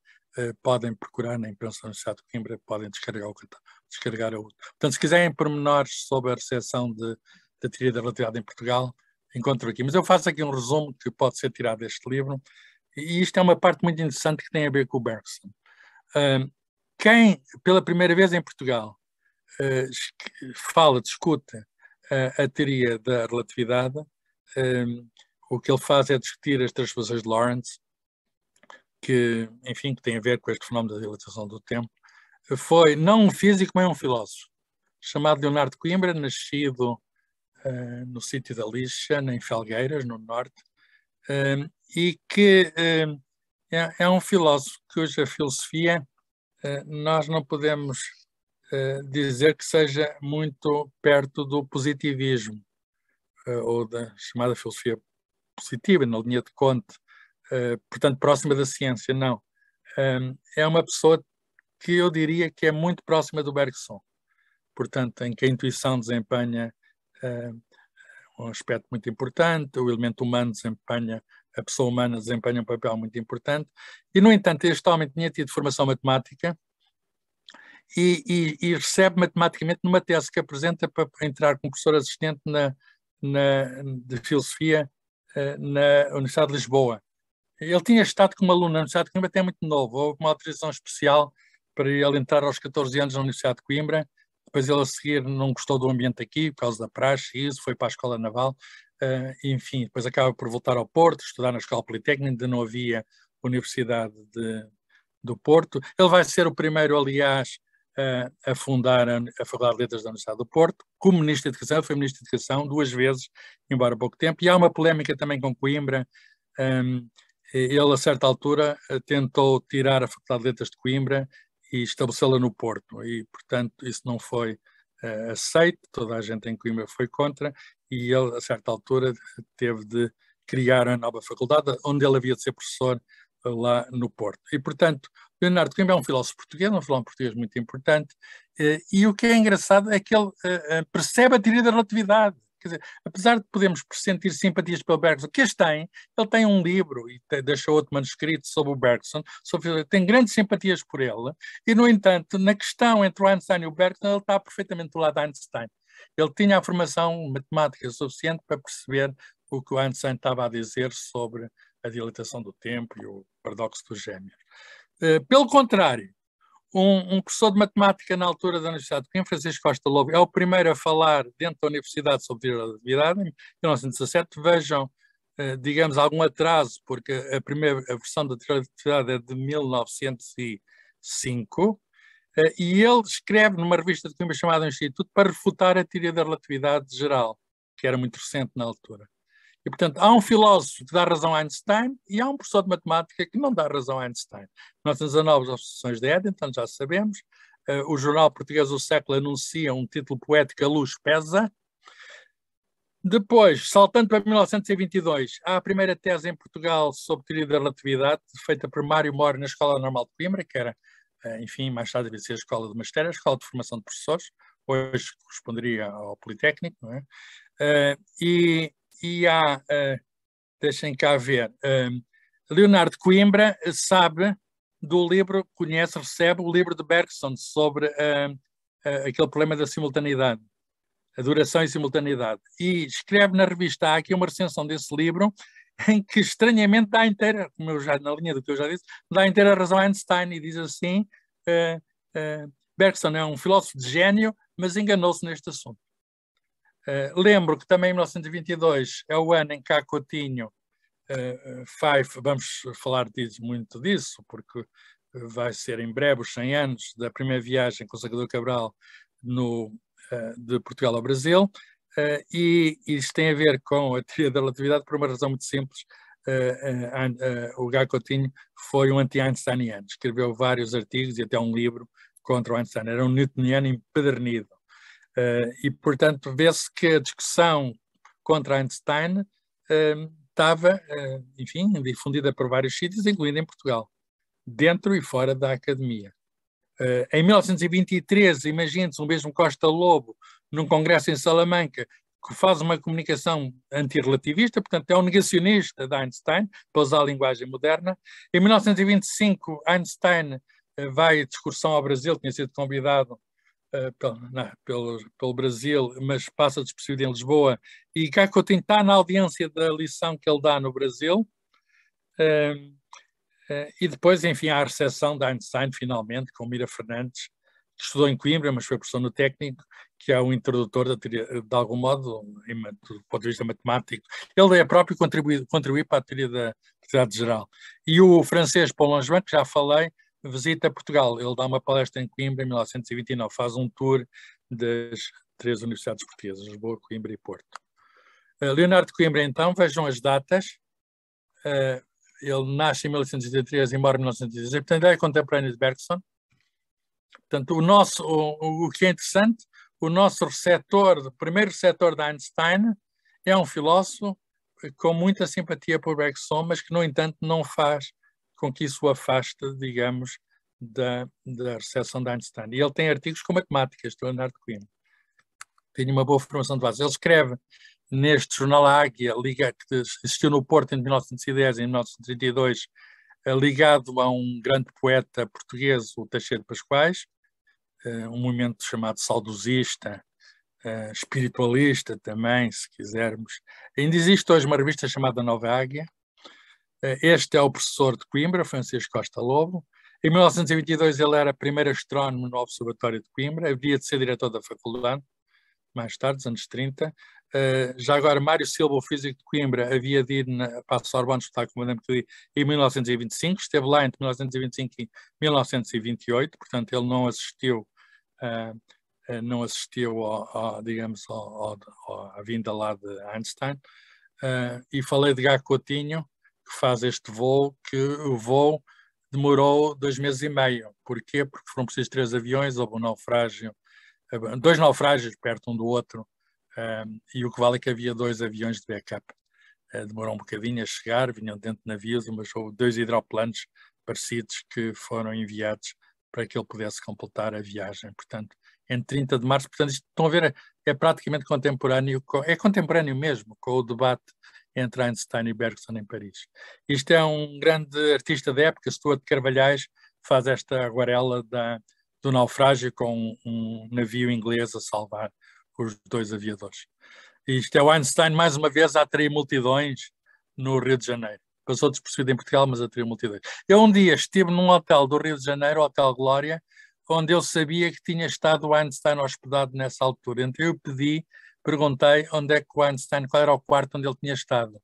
podem procurar na imprensa da Universidade de Coimbra, podem descarregar o catálogo descarregar a outra. Portanto, se quiserem pormenores sobre a recepção de, da teoria da relatividade em Portugal, encontro aqui. Mas eu faço aqui um resumo que pode ser tirado deste livro, e isto é uma parte muito interessante que tem a ver com o Bergson. quem, pela primeira vez em Portugal, ah, fala, discute ah, a teoria da relatividade, o que ele faz é discutir as transformações de Lorentz, que, enfim, que tem a ver com este fenómeno da dilatação do tempo, foi não um físico, mas um filósofo, chamado Leonardo Coimbra, nascido uh, no sítio da Lixa, em Felgueiras, no Norte, uh, e que uh, é, é, um filósofo que hoje a filosofia nós não podemos dizer que seja muito perto do positivismo, ou da chamada filosofia positiva, na linha de Conte, portanto, próxima da ciência, não. é uma pessoa que eu diria que é muito próxima do Bergson. Portanto, em que a intuição desempenha uh, um aspecto muito importante, o elemento humano desempenha, a pessoa humana desempenha um papel muito importante. E, no entanto, este homem tinha tido formação matemática e, e, e recebe matematicamente numa tese que apresenta para entrar como professor assistente na, na, de filosofia uh, na Universidade de Lisboa. Ele tinha estado como aluno na Universidade de Coimbra até muito novo, houve uma autorização especial para ir entrar aos 14 anos na Universidade de Coimbra. Depois ele a seguir não gostou do ambiente aqui, por causa da praxe e isso, foi para a Escola Naval. Uh, enfim, depois acaba por voltar ao Porto, estudar na Escola Politécnica, ainda não havia Universidade de, do Porto. Ele vai ser o primeiro, aliás, uh, a fundar a, a Faculdade de Letras da Universidade do Porto, como Ministro de Educação, foi Ministro de Educação duas vezes, embora pouco tempo. E há uma polémica também com Coimbra. Um, ah, ele, a certa altura, tentou tirar a Faculdade de Letras de Coimbra e estabelecê-la no Porto. E, portanto, isso não foi uh, aceito, toda a gente em Coimbra foi contra, e ele, a certa altura, teve de criar a nova faculdade, onde ele havia de ser professor uh, lá no Porto. E, portanto, Leonardo Coimbra é um filósofo português, é um filósofo português muito importante, uh, e o que é engraçado é que ele percebe a teoria da relatividade. Quer dizer, apesar de podermos sentir simpatias pelo Bergson, que este tem, ele tem um livro e te, deixou outro manuscrito sobre o Bergson, sobre, tem grandes simpatias por ele, e no entanto, na questão entre o Einstein e o Bergson, ele está perfeitamente do lado de Einstein. Ele tinha a formação matemática suficiente para perceber o que o Einstein estava a dizer sobre a dilatação do tempo e o paradoxo dos gêmeos. Uh, pelo contrário, um, um professor de matemática na altura da Universidade de Coimbra, Francisco Costa Lobo, é o primeiro a falar dentro da Universidade sobre relatividade em 1917. Vejam, eh, digamos, algum atraso, porque a primeira a versão da relatividade é de 1905, eh, e ele escreve numa revista de Coimbra chamada Instituto para refutar a teoria da relatividade geral, que era muito recente na altura. E, portanto, há um filósofo que dá razão a Einstein e há um professor de matemática que não dá razão a Einstein. Nós temos as novas associações de Eddington, já sabemos. Uh, o jornal português O Século anuncia um título poético, A Luz Pesa. Depois, saltando para 1922, há a primeira tese em Portugal sobre teoria da relatividade, feita por Mário Mori na Escola Normal de Coimbra, que era, eh, enfim, mais tarde devia ser a Escola de Magistério, a Escola de Formação de Professores, hoje corresponderia ao Politécnico, não é? Uh, e e há, uh, deixem cá ver, uh, Leonardo Coimbra sabe do livro, conhece, recebe o livro de Bergson sobre uh, aquele problema da simultaneidade, a duração e simultaneidade. E escreve na revista, há aqui uma recensão desse livro, em que estranhamente dá inteira, como eu já, na linha do que eu já disse, dá inteira razão a Einstein e diz assim: Bergson é um filósofo de gênio, mas enganou-se neste assunto. Eh, lembro que também em 1922 é o ano em que Cacotinho uh, eh, eh, vamos falar disso, muito disso, porque vai ser em breve os 100 anos da primeira viagem com o Salvador Cabral no, uh, de Portugal ao Brasil, uh, e isto tem a ver com a teoria da relatividade por uma razão muito simples. o Gacotinho foi um anti-Einsteiniano, escreveu vários artigos e até um livro contra o Einstein, era um newtoniano empedernido eh, e, portanto, vê-se que a discussão contra Einstein eh, estava, eh, enfim, difundida por vários sítios, incluindo em Portugal, dentro e fora da academia. Em 1923, imagina se o mesmo Costa Lobo, num congresso em Salamanca, que faz uma comunicação antirrelativista, portanto é um negacionista de Einstein, para usar a linguagem moderna. Em 1925, Einstein vai discussão ao Brasil, tinha sido convidado eh, pelo, não, né, pelo, pelo, Brasil, mas passa despercebido em Lisboa, e Caco está na audiência da lição que ele dá no Brasil, ehm, eh, e depois, enfim, há a recepção de Einstein, finalmente, com Mira Fernandes, que estudou em Coimbra, mas foi professor no técnico, que é o introdutor da teoria, de algum modo, em, do ponto de vista matemático. Ele é próprio contribuir contribui para a teoria da sociedade geral. E o francês Paul Langevin, que já falei, visita Portugal. Ele dá uma palestra em Coimbra em 1929, faz um tour das três universidades portuguesas, Lisboa, Coimbra e Porto. Eh, Leonardo de Coimbra, então, vejam as datas. Eh, ele nasce em 1883 e morre em 1916, portanto, ele é contemporâneo de Bergson. Portanto, o, nosso, o, o que é interessante, o nosso receptor, o primeiro receptor de Einstein, é um filósofo com muita simpatia por Bergson, mas que, no entanto, não faz com que isso o afasta, digamos, da, da recepção de Einstein. E ele tem artigos com matemáticas, do Leonardo Coimbra. Tem uma boa formação de base. Ele escreve neste jornal Águia, liga, que existiu no Porto em 1910 e 1932, eh, ligado a um grande poeta português, o Teixeira Pascoais, eh, um movimento chamado saudosista, eh, espiritualista também, se quisermos. Ainda existe hoje uma revista chamada Nova Águia, eh, este é o professor de Coimbra, Francisco Costa Lobo. Em 1922 ele era primeiro astrónomo no Observatório de Coimbra, havia de ser diretor da faculdade, mais tarde, nos anos 30. Uh, eh, já agora, Mário Silva, o físico de Coimbra, havia de ir na, para a Sorbonne estudar com Madame Curie em 1925, esteve lá entre 1925 e 1928, portanto ele não assistiu, uh, não assistiu ao, ao digamos, ao, ao, à vinda lá de Einstein. Uh, e falei de Gacotinho, que faz este voo, que o voo demorou dois meses e meio. Porquê? Porque foram precisos três aviões, houve um naufrágio, dois naufrágios perto um do outro, e o que vale é que havia dois aviões de backup. Eh, demorou um bocadinho a chegar, vinham dentro de navios, mas houve dois hidroplanos parecidos que foram enviados para que ele pudesse completar a viagem. Portanto, em 30 de março, portanto, isto, estão a ver, é, é praticamente contemporâneo, é contemporâneo mesmo com o debate entre Einstein e Bergson em Paris. Isto é um grande artista da época, Stuart Carvalhais, faz esta aguarela da, do naufrágio com um navio inglês a salvar os dois aviadores. Isto é o Einstein, mais uma vez, a atrair multidões no Rio de Janeiro. Passou despercebido em Portugal, mas atraiu multidões. Eu um dia estive num hotel do Rio de Janeiro, o Hotel Glória, onde eu sabia que tinha estado o Einstein hospedado nessa altura. Então eu pedi perguntei onde é que o Einstein, qual era o quarto onde ele tinha estado.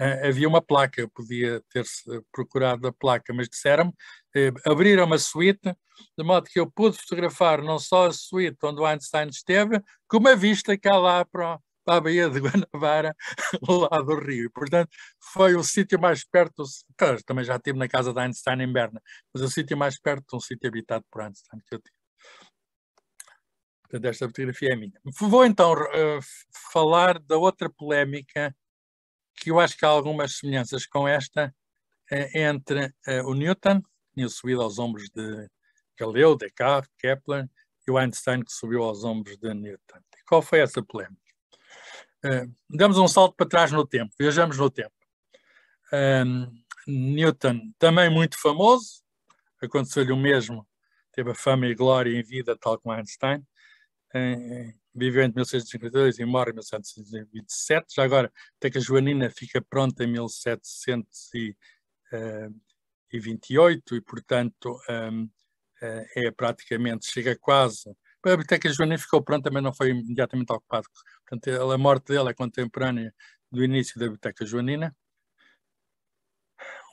Uh, havia uma placa, eu podia ter procurado a placa, mas disseram-me, uh, abriram uma suíte, de modo que eu pude fotografar não só a suíte onde o Einstein esteve, como a vista que há lá para, para a Baía de Guanabara, lá do Rio. Portanto, foi o sítio mais perto, claro, também já estive na casa de Einstein em Berna, mas o sítio mais perto de um sítio habitado por Einstein que eu tive desta fotografia é minha. Vou então uh, falar da outra polémica que eu acho que há algumas semelhanças com esta uh, entre uh, o Newton, que tinha subido aos ombros de Galileu, Descartes, Kepler, e o Einstein, que subiu aos ombros de Newton. E qual foi essa polémica? damos um salto para trás no tempo, viajamos no tempo. Newton, também muito famoso, aconteceu-lhe o mesmo, teve a fama e glória em vida, tal como Einstein. É, é. em, viveu entre 1652 e morre em 1727. Já agora, até que a Joanina fica pronta em 1728 eh, e, portanto, ehm, eh, é praticamente, chega quase. A Biblioteca Joanina ficou pronta, mas não foi imediatamente ocupada. Portanto, a morte dela é contemporânea do início da Biblioteca Joanina,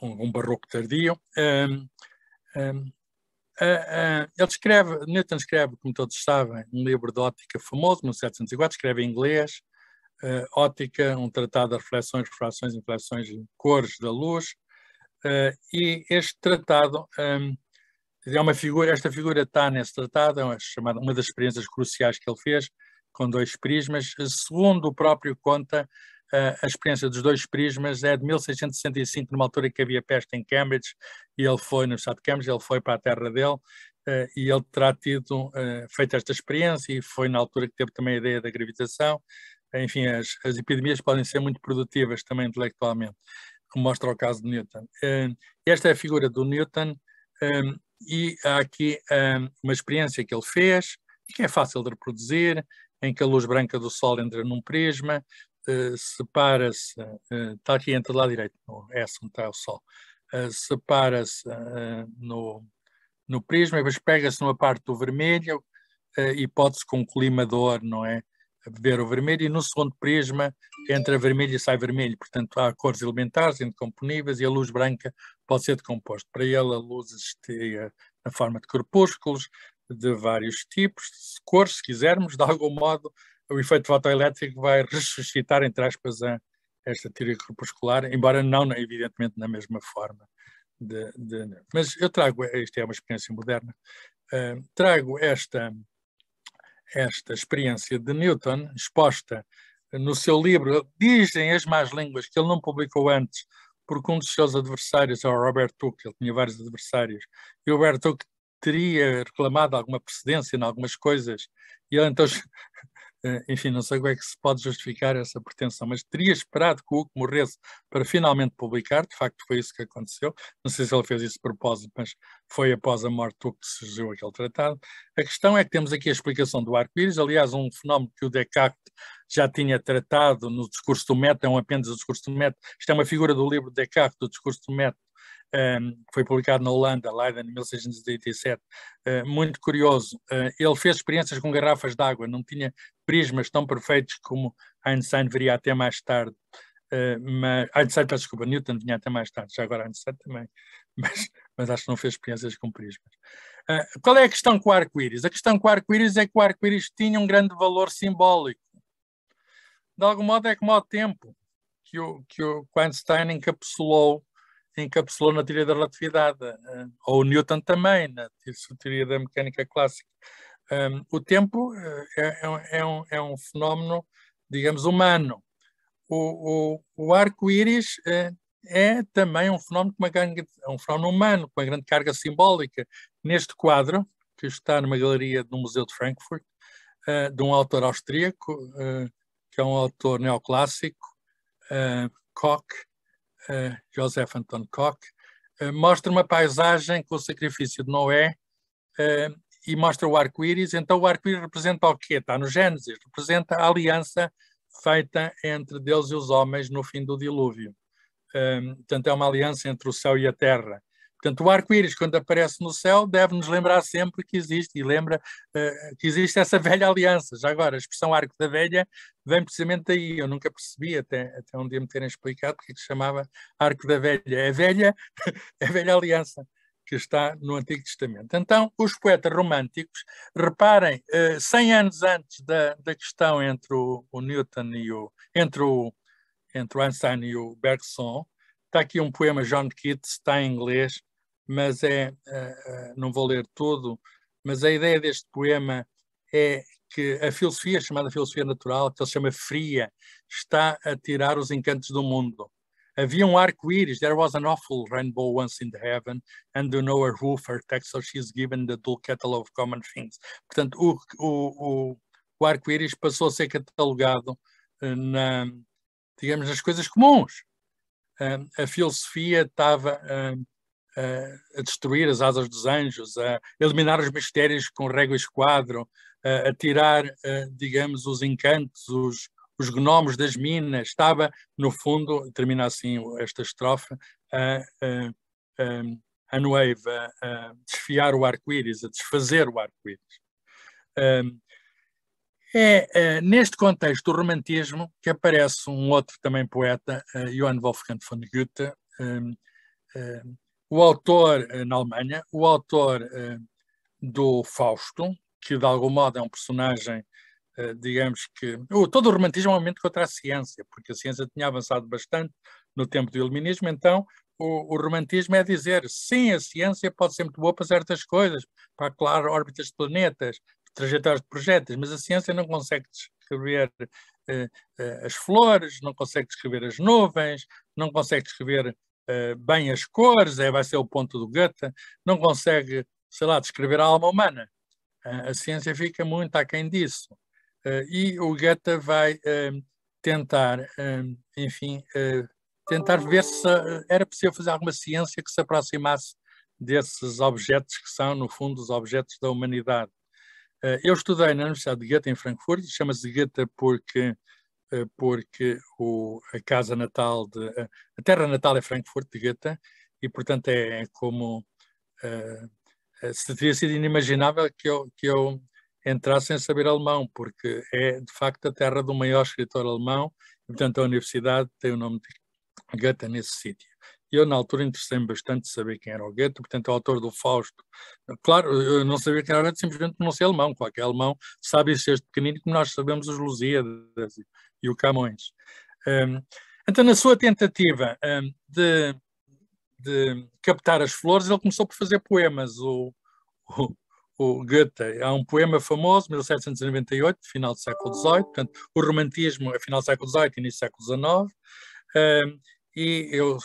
um, barroco tardio. Um, ehm, um, ehm, eh, eh, ele escreve, Newton escreve, como todos sabem, um livro de ótica famoso, 1704, escreve em inglês, uh, Ótica, um tratado de reflexões, refrações, inflexões e cores da luz, e este tratado um, ehm, é uma figura, esta figura está nesse tratado, é uma, chamada, uma das experiências cruciais que ele fez, com dois prismas, segundo o próprio conta, a experiência dos dois prismas é de 1665, numa altura em que havia peste em Cambridge, e ele foi no estado de Cambridge, ele foi para a terra dele, eh, e ele terá tido, eh, feito esta experiência, e foi na altura que teve também a ideia da gravitação. Enfim, as, as epidemias podem ser muito produtivas também intelectualmente, como mostra o caso de Newton. Eh, esta é a figura do Newton, e há aqui uma experiência que ele fez, que é fácil de reproduzir, em que a luz branca do Sol entra num prisma, eh, separa-se, está eh, aqui entre lado direito, no é S onde está é o Sol, eh, separa-se no, no prisma, depois pega-se numa parte do vermelho e pode-se com um colimador, não é? Ver o vermelho e no segundo prisma entra vermelho e sai vermelho, portanto há cores elementares indecomponíveis e a luz branca pode ser decomposta. Para ela, a luz existia na forma de corpúsculos de vários tipos, cores, se quisermos, de algum modo, o efeito fotoelétrico vai ressuscitar, entre aspas, a, esta teoria crepuscular, embora não, evidentemente, na mesma forma. De, de, mas eu trago, isto é uma experiência moderna, uh, trago esta, esta experiência de Newton, exposta no seu livro, dizem as más línguas que ele não publicou antes, porque um dos seus adversários, é o Robert Tuck. ele tinha vários adversários, e o Robert Tuck teria reclamado alguma precedência em algumas coisas, e ele então eh, enfim, não sei como é que se pode justificar essa pretensão, mas teria esperado que o Hugo morresse para finalmente publicar, de facto foi isso que aconteceu, não sei se ele fez isso de propósito, mas foi após a morte do Hugo que surgiu aquele tratado. A questão é que temos aqui a explicação do arco-íris, aliás, um fenómeno que o Descartes já tinha tratado no discurso do método, é um apêndice do discurso do método, isto é uma figura do livro de Descartes, do discurso do método, um, foi publicado na Holanda, Leiden, em 1687, uh, ah, muito curioso. Uh, ele fez experiências com garrafas de água. não tinha prismas tão perfeitos como Einstein viria até mais tarde. Uh, mas, Einstein, peço desculpa, Newton vinha até mais tarde, já agora Einstein também, mas, mas acho que não fez experiências com prismas. qual é a questão com o arco-íris? A questão com o arco-íris é que o arco-íris tinha um grande valor simbólico. De algum modo é como ao tempo que o, que o Einstein encapsulou se encapsulou na teoria da relatividade, eh, ou Newton também, na teoria da mecânica clássica. Um, ehm, o tempo eh, é, é, é, um, é, um, fenómeno, digamos, humano. O, o, o arco-íris é, é, também um fenómeno, com uma grande, um fenómeno humano, com uma grande carga simbólica. Neste quadro, que está numa galeria do Museu de Frankfurt, uh, de um autor austríaco, uh, que é um autor neoclássico, uh, Koch, José Joseph Anton Koch, eh, mostra uma paisagem com o sacrifício de Noé eh, e mostra o arco-íris. Então, o arco-íris representa o quê? Está no Gênesis, representa a aliança feita entre Deus e os homens no fim do dilúvio. Eh, portanto, é uma aliança entre o céu e a terra. Portanto, o arco-íris, quando aparece no céu, deve-nos lembrar sempre que existe, e lembra uh, que existe essa velha aliança. Já agora, a expressão arco da velha vem precisamente daí. Eu nunca percebi, até, até um dia me terem explicado, porque é se chamava arco da velha. É a velha, é a velha aliança que está no Antigo Testamento. Então, os poetas românticos, reparem, uh, eh, 100 anos antes da, da questão entre o, o Newton e o... Entre o entre o Einstein e o Bergson, Está aqui um poema, John Keats, está em inglês, mas é, eh, eh, não vou ler todo, mas a ideia deste poema é que a filosofia chamada filosofia natural, que ele chama fria, está a tirar os encantos do mundo. Havia um arco-íris, there was an awful rainbow once in the heaven, and you know her roof, her texture, she's given the dull catalogue of common things. Portanto, o, o, o, o arco-íris passou a ser catalogado eh, na, digamos, nas coisas comuns. a filosofia estava a destruir as asas dos anjos, a eliminar os mistérios com régua e esquadro, a tirar, digamos, os encantos, os, os gnomos das minas. Estava, no fundo, termina assim esta estrofe, a, a, a, noiva a desfiar o arco-íris, a desfazer o arco-íris. É, é neste contexto do romantismo que aparece um outro também poeta, eh, Johann Wolfgang von Goethe, o autor, eh, na Alemanha, o autor eh, do Fausto, que de algum modo é um personagem, eh, digamos que. Todo o romantismo é um momento contra a ciência, porque a ciência tinha avançado bastante no tempo do iluminismo, então o, o, romantismo é dizer sim, a ciência pode ser muito boa para certas coisas, para aclarar órbitas de planetas, trajetórias de projetos, mas a ciência não consegue descrever eh, eh, as flores, não consegue descrever as nuvens, não consegue descrever eh, bem as cores, é, vai ser o ponto do Goethe, não consegue, sei lá, descrever a alma humana. Uh, a ciência fica muito aquém disso. Uh, e o Goethe vai tentar, enfim, tentar ver se era possível fazer alguma ciência que se aproximasse desses objetos que são, no fundo, os objetos da humanidade. eu estudei na Universidade de Goethe, em Frankfurt, chama-se Goethe porque eh, porque o, a casa natal, de, a terra natal é Frankfurt de Goethe, e portanto é como eh, eh, se teria sido inimaginável que eu, que eu entrasse sem saber alemão, porque é de facto a terra do maior escritor alemão, e portanto a universidade tem o nome de Goethe nesse sítio. Eu, na altura, interessei-me bastante de saber quem era o Goethe, portanto, o autor do Fausto. Claro, eu não sabia quem era, simplesmente não sei alemão. Qualquer alemão sabe ser este pequenino, como nós sabemos os Lusíadas e o Camões. Um, então, na sua tentativa um, de, de, captar as flores, ele começou por fazer poemas. O, o, o Goethe. Há um poema famoso, 1798, final do século XVIII, portanto, o romantismo é final do século XVIII, início do século XIX e eu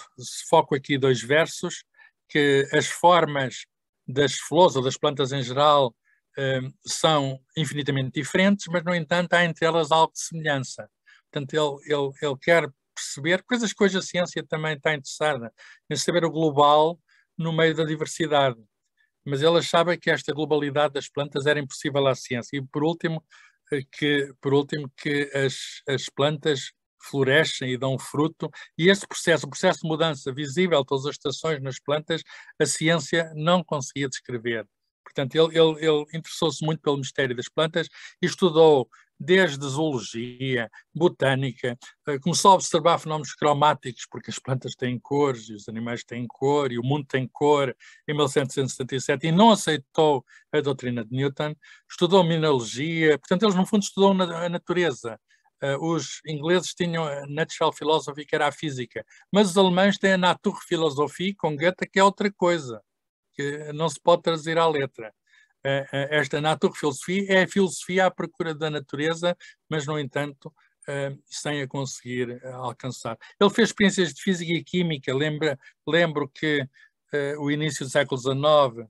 foco aqui dois versos, que as formas das flores ou das plantas em geral hum, são infinitamente diferentes, mas, no entanto, há entre elas algo de semelhança. Portanto, ele, ele, ele quer perceber coisas que hoje a ciência também está interessada, em saber o global no meio da diversidade. Mas ele achava que esta globalidade das plantas era impossível à ciência. E, por último, eh, que, por último, que as, as plantas florescem e dão fruto. E esse processo, o processo de mudança visível todas as estações nas plantas, a ciência não conseguia descrever. Portanto, ele, ele, ele interessou-se muito pelo mistério das plantas e estudou desde zoologia, botânica, eh, começou a observar fenómenos cromáticos, porque as plantas têm cores, e os animais têm cor, e o mundo tem cor, em 1777, e não aceitou a doutrina de Newton, estudou mineralogia, portanto, eles, no fundo, estudou a natureza. Eh, os ingleses tinham a eh, natural philosophy, que era a física, mas os alemães têm a Naturphilosophie com Goethe, que é outra coisa, que não se pode trazer à letra. Eh, esta Naturphilosophie é a filosofia à procura da natureza, mas, no entanto, sem a conseguir alcançar. Ele fez experiências de física e química, lembra, lembro que o início do século XIX,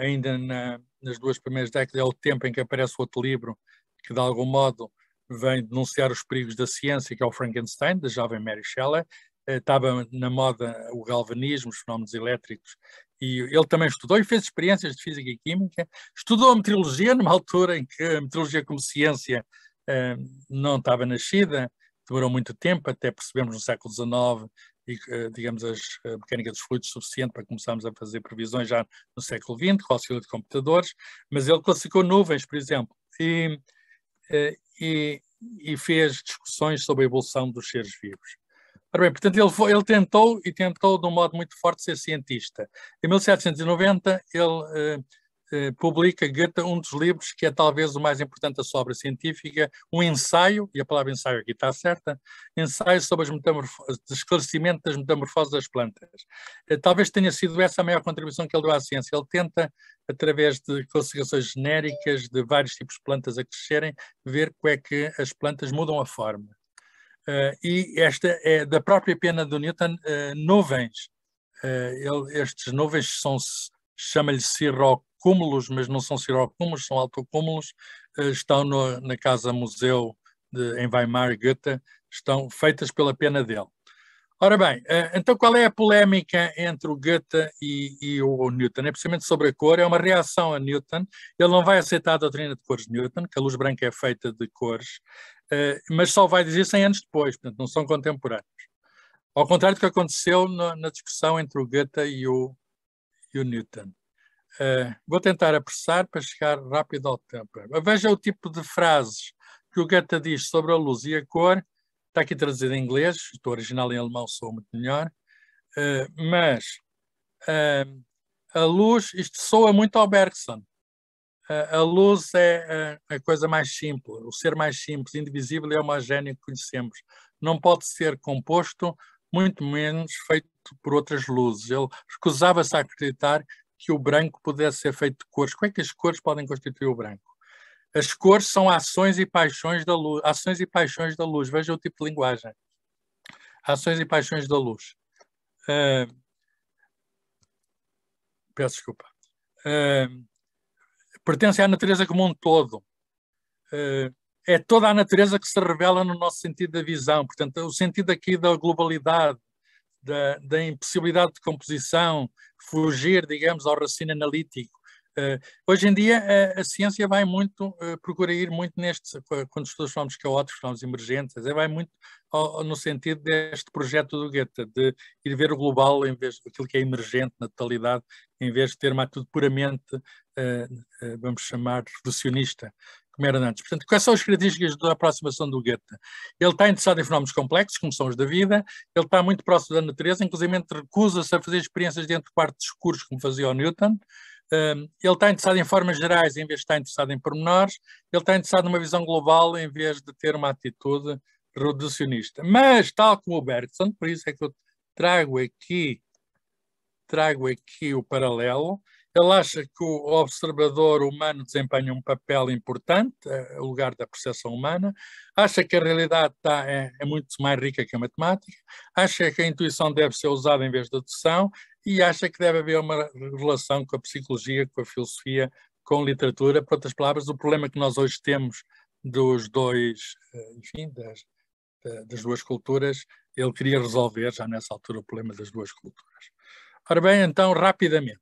ainda na, nas duas primeiras décadas, é o tempo em que aparece outro livro, que de algum modo vem denunciar os perigos da ciência, que é o Frankenstein, da jovem Mary Shelley. Eh, estava na moda o galvanismo, os fenómenos elétricos, e ele também estudou e fez experiências de física e química. Estudou a meteorologia numa altura em que a meteorologia como ciência eh, não estava nascida, demorou muito tempo, até percebemos no século XIX e, eh, digamos, as, a mecânica dos fluidos suficiente para começarmos a fazer previsões já no século XX, com o auxílio de computadores, mas ele classificou nuvens, por exemplo. E eh, e, e, fez discussões sobre a evolução dos seres vivos. Ora bem, portanto, ele, foi, ele, tentou e tentou de um modo muito forte ser cientista. Em 1790, ele eh, eh, publica Goethe um dos livros que é talvez o mais importante da sua obra científica, um ensaio, e a palavra ensaio aqui está certa, ensaio sobre as metamorfoses, esclarecimento das metamorfoses das plantas. Eh, talvez tenha sido essa a maior contribuição que ele deu à ciência. Ele tenta, através de classificações genéricas de vários tipos de plantas a crescerem, ver como é que as plantas mudam a forma. Uh, e esta é da própria pena do Newton, uh, nuvens. Uh, ele, estes nuvens são chama-lhe cirro, cúmulos, mas não são cirocúmulos, são autocúmulos, eh, estão no, na Casa Museu de, em Weimar, Goethe, estão feitas pela pena dele. Ora bem, eh, então qual é a polémica entre o Goethe e, e, o Newton? É precisamente sobre a cor, é uma reação a Newton. Ele não vai aceitar a doutrina de cores de Newton, que a luz branca é feita de cores, eh, mas só vai dizer 100 anos depois, portanto, não são contemporâneos. Ao contrário do que aconteceu na, discussão entre o Goethe e o, e o Newton. Eh, vou tentar apressar para chegar rápido ao tempo. Veja o tipo de frases que o Goethe diz sobre a luz e a cor. Está aqui traduzido em inglês, estou é original em alemão, sou muito melhor. Uh, mas uh, a luz, isto soa muito ao Bergson. a luz é a, a coisa mais simples, o ser mais simples, indivisível e homogéneo que conhecemos. Não pode ser composto, muito menos feito por outras luzes. Ele recusava-se a acreditar que o branco pudesse ser feito de cores. Como é que as cores podem constituir o branco? As cores são ações e paixões da luz. Ações e paixões da luz. Veja o tipo de linguagem. Ações e paixões da luz. Uh, peço desculpa. Uh, pertence à natureza como um todo. Uh, é toda a natureza que se revela no nosso sentido da visão. Portanto, o sentido aqui da globalidade, da, da impossibilidade de composição, fugir, digamos, ao raciocínio analítico. Uh, hoje em dia a, a ciência vai muito, uh, eh, procura ir muito neste, quando os estudos fenómenos caóticos, fenómenos emergentes, é, vai muito ao, no sentido deste projeto do Goethe, de ir ver o global em vez daquilo que é emergente na totalidade, em vez de ter uma atitude puramente, uh, vamos chamar, reducionista como era antes. Portanto, quais são as características da aproximação do Goethe? Ele está interessado em fenómenos complexos, como são os da vida, ele está muito próximo da natureza, inclusive recusa-se a fazer experiências dentro de quartos escuros, como fazia o Newton, hum, ele está interessado em formas gerais em vez de estar interessado em pormenores, ele está interessado numa visão global em vez de ter uma atitude reducionista. Mas, tal como o Bergson, por isso é que eu trago aqui, trago aqui o paralelo, ele acha que o observador humano desempenha um papel importante, eh, o lugar da percepção humana, acha que a realidade está, é, é, muito mais rica que a matemática, acha que a intuição deve ser usada em vez da dedução e acha que deve haver uma relação com a psicologia, com a filosofia, com a literatura. Por outras palavras, o problema que nós hoje temos dos dois, eh, enfim, das, das duas culturas, ele queria resolver já nessa altura o problema das duas culturas. Ora bem, então, rapidamente.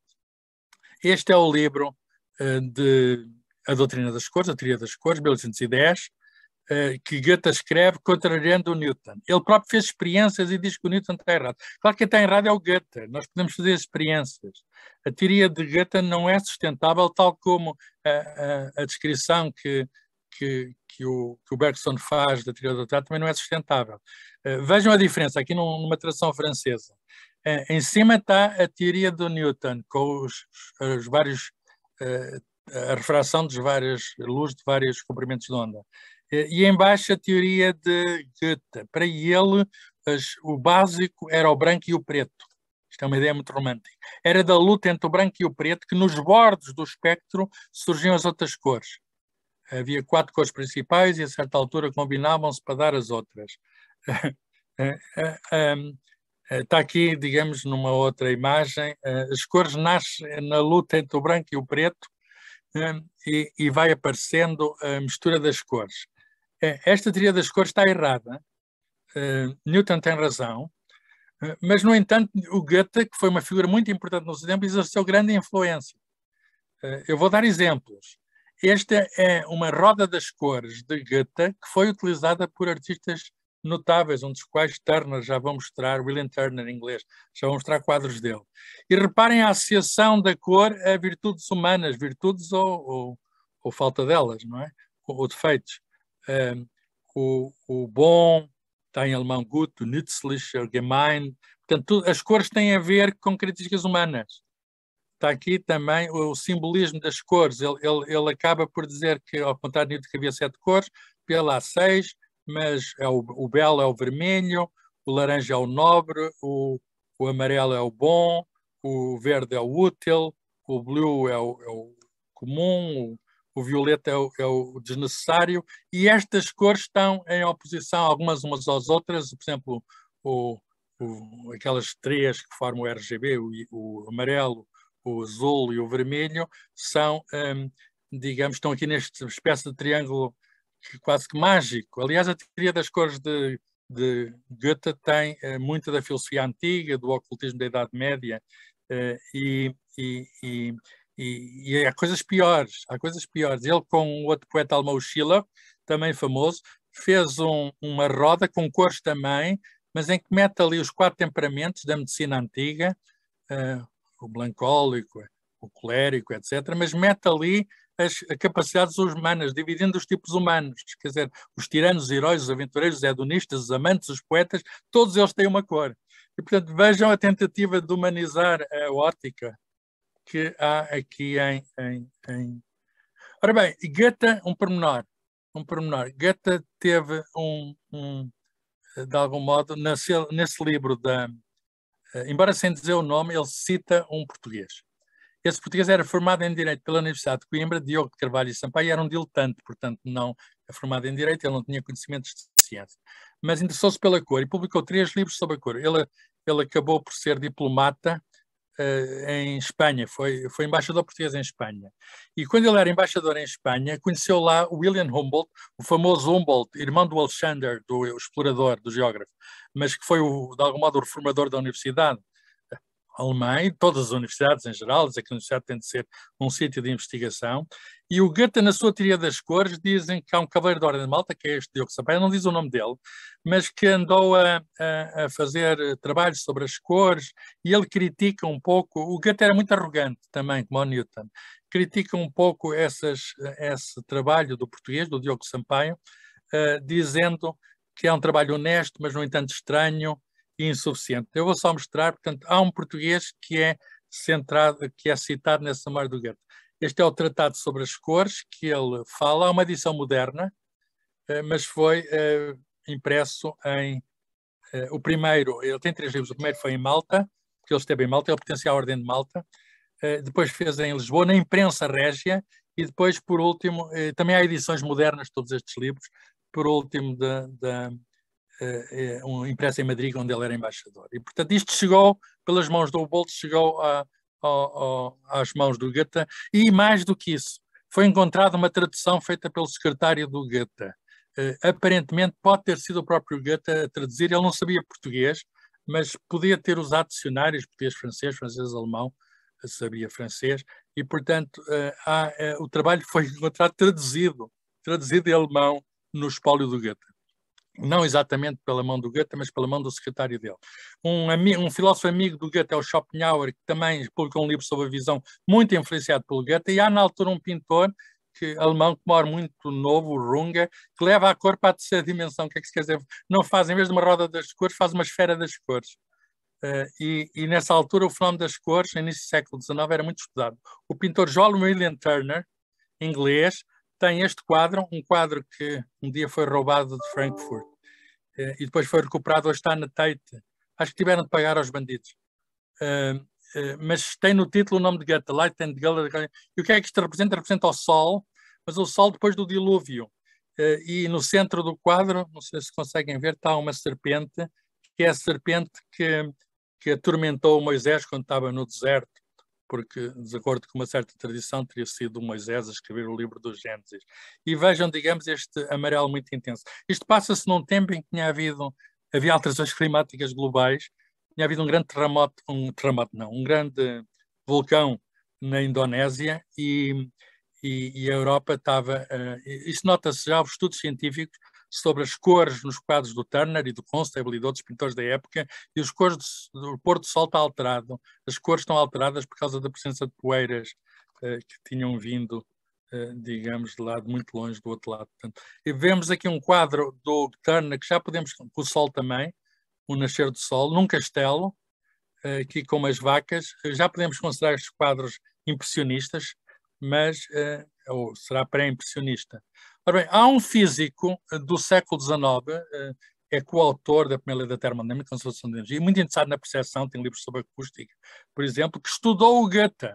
Este é o livro eh, de A Doutrina das Cores, A Teoria das Cores, 1810, eh, que Goethe escreve contrariando o Newton. Ele próprio fez experiências e diz que o Newton está errado. Claro que está errado é o Goethe, nós podemos fazer experiências. A teoria de Goethe não é sustentável, tal como a, a, a descrição que, que, que, o, que o Bergson faz da teoria do doutorado também não é sustentável. Eh, vejam a diferença aqui numa tradução francesa. É, em cima está a teoria do Newton, com os, os vários, eh, a refração de várias luz de vários comprimentos de onda. E em baixo a teoria de Goethe. Para ele, as, o básico era o branco e o preto. Isto é uma ideia muito romântica. Era da luta entre o branco e o preto que nos bordos do espectro surgiam as outras cores. Havia quatro cores principais e a certa altura combinavam-se para dar as outras. Eh, eh, Está eh, aqui, digamos, numa outra imagem, eh, as cores nascem na luta entre o branco e o preto eh, e, vai aparecendo a mistura das cores. Esta teoria das cores está errada, Newton tem razão, mas, no entanto, o Goethe, que foi uma figura muito importante nos tempos, exerceu grande influência. Eu vou dar exemplos. Esta é uma roda das cores de Goethe que foi utilizada por artistas notáveis, um dos quais Turner já vou mostrar, William Turner em inglês, já vou mostrar quadros dele. E reparem a associação da cor a virtudes humanas, virtudes ou, ou, ou falta delas, não é? Ou, defeitos. Um, o, o bom, está em alemão gut, nützlich, gemein. Portanto, tudo, as cores têm a ver com características humanas. Está aqui também o, o simbolismo das cores. Ele, ele, ele acaba por dizer que, ao contrário de que havia sete cores, pela há seis, mas é o, o belo é o vermelho, o laranja é o nobre, o, o amarelo é o bom, o verde é o útil, o blue é o, é o comum, o, o violeta é o, é o, desnecessário, e estas cores estão em oposição algumas umas às outras, por exemplo, o, o aquelas três que formam o RGB, o, amarelo, o azul e o vermelho, são, hum, digamos, estão aqui nesta espécie de triângulo quase que mágico. Aliás, a teoria das cores de, de Goethe tem eh, muito da filosofia antiga, do ocultismo da Idade Média, eh, e, e, e, e, há coisas piores, há coisas piores. Ele, com o outro poeta alemão, Schiller, também famoso, fez um, uma roda com cores também, mas em que mete ali os quatro temperamentos da medicina antiga, eh, o melancólico, o colérico, etc., mas mete ali as capacidades humanas, dividindo os tipos humanos. Quer dizer, os tiranos, os heróis, os aventureiros, os hedonistas, os amantes, os poetas, todos eles têm uma cor. E, portanto, vejam a tentativa de humanizar a ótica que há aqui em. em, em... Ora bem, Goethe, um pormenor. Um pormenor. Goethe teve um, um de algum modo, nesse, nesse livro da. Eh, embora sem dizer o nome, ele cita um português. Esse português era formado em Direito pela Universidade de Coimbra, Diogo de Carvalho e Sampaio, e era um diletante, portanto, não é formado em Direito, ele não tinha conhecimentos de ciência. Mas interessou-se pela cor e publicou três livros sobre a cor. Ele, ele acabou por ser diplomata uh, em Espanha, foi, foi embaixador português em Espanha. E quando ele era embaixador em Espanha, conheceu lá William Humboldt, o famoso Humboldt, irmão do Alexander, do explorador, do geógrafo, mas que foi, o, de algum modo, o reformador da universidade alemã e todas as universidades em geral, dizem que a universidade tem de ser um sítio de investigação. E o Goethe, na sua teoria das cores, dizem que há um cavaleiro da Ordem de Malta, que é este Diogo Sampaio, não diz o nome dele, mas que andou a, a, a, fazer trabalhos sobre as cores e ele critica um pouco. O Goethe era muito arrogante também, como o Newton. Critica um pouco essas, esse trabalho do português, do Diogo Sampaio, uh, dizendo que é um trabalho honesto, mas no entanto estranho, e insuficiente. Eu vou só mostrar, portanto, há um português que é centrado, que é citado nessa Mar do Goethe. Este é o Tratado sobre as Cores, que ele fala, há uma edição moderna, eh, mas foi eh, impresso em... Eh, o primeiro, ele tem três livros, o primeiro foi em Malta, que ele esteve em Malta, ele pertencia à Ordem de Malta, depois fez em Lisboa, na imprensa régia, e depois, por último, também há edições modernas de todos estes livros, por último, da, da é, um, impressa em Madrid, onde ele era embaixador. E, portanto, isto chegou pelas mãos do Bolts, chegou a, a, a, às mãos do Goethe, e mais do que isso, foi encontrada uma tradução feita pelo secretário do Goethe. Uh, aparentemente pode ter sido o próprio Goethe a traduzir, ele não sabia português, mas podia ter usado dicionários, português, francês, francês, alemão, sabia francês, e portanto uh, há, uh, o trabalho foi encontrado traduzido, traduzido em alemão no espólio do Goethe não exatamente pela mão do Goethe, mas pela mão do secretário dele. Um, amigo, um filósofo amigo do Goethe é o Schopenhauer, que também publicou um livro sobre a visão, muito influenciado pelo Goethe, e há na altura um pintor que, alemão que mora muito novo, o Runga, que leva a cor para a terceira dimensão. O que é que se quer dizer? Não faz, em vez de uma roda das cores, faz uma esfera das cores. Uh, e, e, nessa altura o fenómeno das cores, no início do século XIX, era muito estudado. O pintor Joel William Turner, inglês, tem este quadro, um quadro que um dia foi roubado de Frankfurt eh, e depois foi recuperado, hoje está na Tate. Acho que tiveram de pagar aos bandidos. Ehm, eh, mas tem no título o nome de Goethe, Light and Gallery. E o que é que isto representa? Representa o Sol, mas o Sol depois do dilúvio. Eh, e no centro do quadro, não sei se conseguem ver, está uma serpente, que é a serpente que, que atormentou Moisés quando estava no deserto porque, de acordo com uma certa tradição, teria sido Moisés a escrever o livro do Gênesis. E vejam, digamos, este amarelo muito intenso. Isto passa-se num tempo em que tinha havido, havia alterações climáticas globais, tinha havido um grande terremoto, um terremoto não, um grande vulcão na Indonésia e, e, e a Europa estava. Uh, eh, isso nota-se já, os estudos científicos sobre as cores nos quadros do Turner e do Constable e de outros pintores da época, e os cores do, do pôr do sol está alterado. As cores estão alteradas por causa da presença de poeiras uh, que tinham vindo, uh, digamos, de lado muito longe do outro lado. Portanto, e vemos aqui um quadro do Turner que já podemos, com o sol também, o nascer do sol, num castelo, uh, aqui com as vacas. Já podemos considerar estes quadros impressionistas, mas ou será pré-impressionista. Ora bem, há um físico eh, do século XIX, eh, é coautor da primeira lei da termodinâmica, conservação de energia, muito interessado na percepção, tem livros sobre acústica, por exemplo, que estudou o Goethe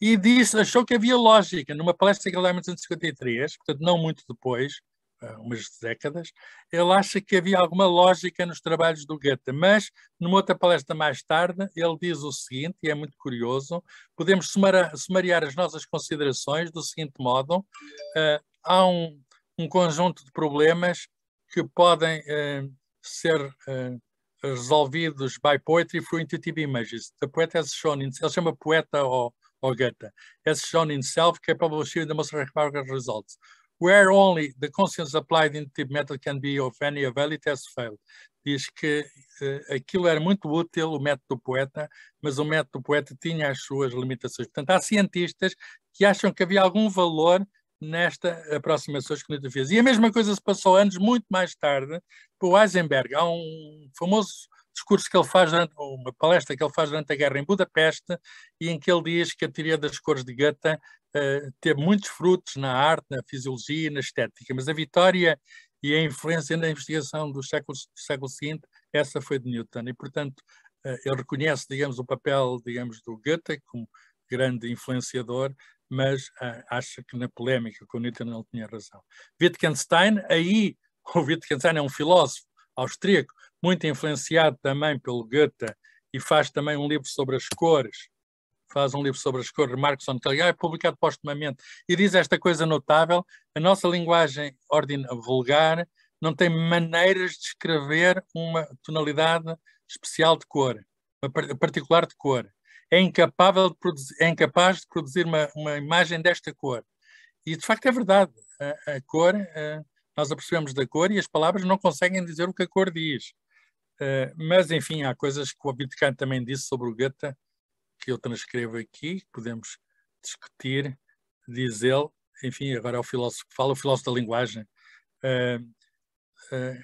e disse, achou que havia lógica, numa palestra que ele dá em 1953, portanto não muito depois, eh, umas décadas, ele acha que havia alguma lógica nos trabalhos do Goethe, mas numa outra palestra mais tarde ele diz o seguinte, e é muito curioso, podemos sumar, sumariar as nossas considerações do seguinte modo, uh, há um, um conjunto de problemas que podem eh, ser eh, resolvidos by poetry through intuitive images. The poet has shown, ele chama poeta ou, ou gata, has shown himself capable é of achieving the most remarkable results. Where only the conscience applied intuitive method can be of any avail, it has failed. Diz que eh, aquilo era muito útil, o método do poeta, mas o método do poeta tinha as suas limitações. Portanto, há cientistas que acham que havia algum valor nesta aproximação que Newton fez. E a mesma coisa se passou anos muito mais tarde para o Heisenberg. Há um famoso discurso que ele faz, durante, uma palestra que ele faz durante a guerra em Budapeste, e em que ele diz que a teoria das cores de Goethe uh, teve muitos frutos na arte, na fisiologia e na estética, mas a vitória e a influência na investigação do século, do século seguinte, essa foi de Newton, e portanto uh, ele reconhece, digamos, o papel, digamos, do Goethe como grande influenciador, mas acho acha que na polémica com Nietzsche não tinha razão. Wittgenstein, aí, o Wittgenstein é um filósofo austríaco, muito influenciado também pelo Goethe, e faz também um livro sobre as cores, faz um livro sobre as cores, Marcos von é publicado postumamente, e diz esta coisa notável, a nossa linguagem ordem vulgar não tem maneiras de escrever uma tonalidade especial de cor, particular de cor é, incapável de produzir, é incapaz de produzir uma, uma imagem desta cor. E de facto é verdade, a, a cor, eh, a, nós apercebemos da cor e as palavras não conseguem dizer o que a cor diz. Eh, mas enfim, há coisas que o Abidkan também disse sobre o Goethe, que eu transcrevo aqui, podemos discutir, diz ele, enfim, agora é o filósofo que fala, o filósofo da linguagem. Eh,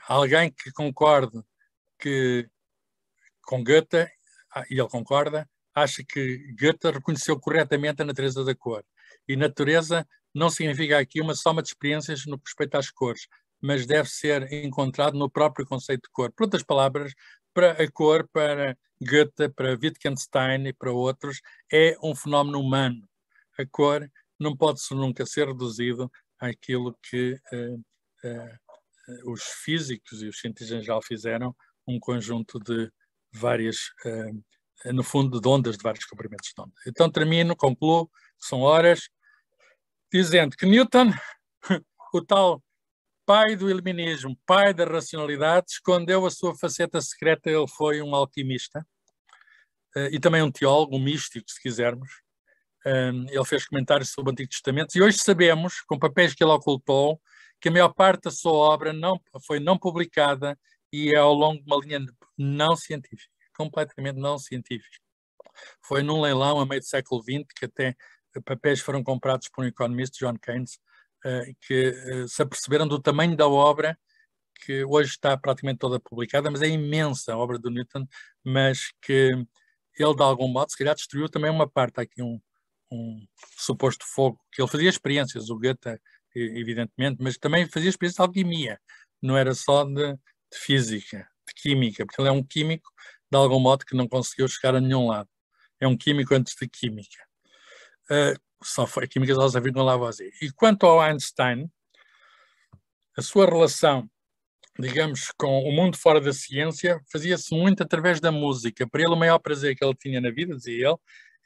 alguém que concorde que, com Goethe, ah, e ele concorda, acha que Goethe reconheceu corretamente a natureza da cor. E natureza não significa aqui uma soma de experiências no que respeita às cores, mas deve ser encontrado no próprio conceito de cor. Por outras palavras, para a cor, para Goethe, para Wittgenstein e para outros, é um fenómeno humano. A cor não pode -se nunca ser reduzido àquilo que uh, uh, os físicos e os cientistas em geral fizeram, um conjunto de várias uh, eh, no fundo, de ondas de vários comprimentos de onda. Então, termino, concluo, são horas, dizendo que Newton, o tal pai do iluminismo, pai da racionalidade, escondeu a sua faceta secreta, ele foi um alquimista eh, e também um teólogo, um místico, se quisermos. Eh, ele fez comentários sobre o Antigo Testamento e hoje sabemos, com papéis que ele ocultou, que a maior parte da sua obra não, foi não publicada e é ao longo de uma linha não científica completamente não científico. Foi num leilão a meio do século XX que até papéis foram comprados por um economista, John Keynes, eh, que eh, se aperceberam do tamanho da obra que hoje está praticamente toda publicada, mas é imensa a obra do Newton, mas que ele, de algum modo, se calhar destruiu também uma parte. Há aqui um, um suposto fogo, que ele fazia experiências, o Goethe, evidentemente, mas também fazia experiências de alquimia, não era só de, de física, de química, porque ele é um químico de algum modo que não conseguiu chegar a nenhum lado. É um químico antes de química. Uh, eh, só foi, a química só serviu de Lavoisier. E quanto ao Einstein, a sua relação, digamos, com o mundo fora da ciência fazia-se muito através da música. Para ele, o maior prazer que ele tinha na vida, dizia ele,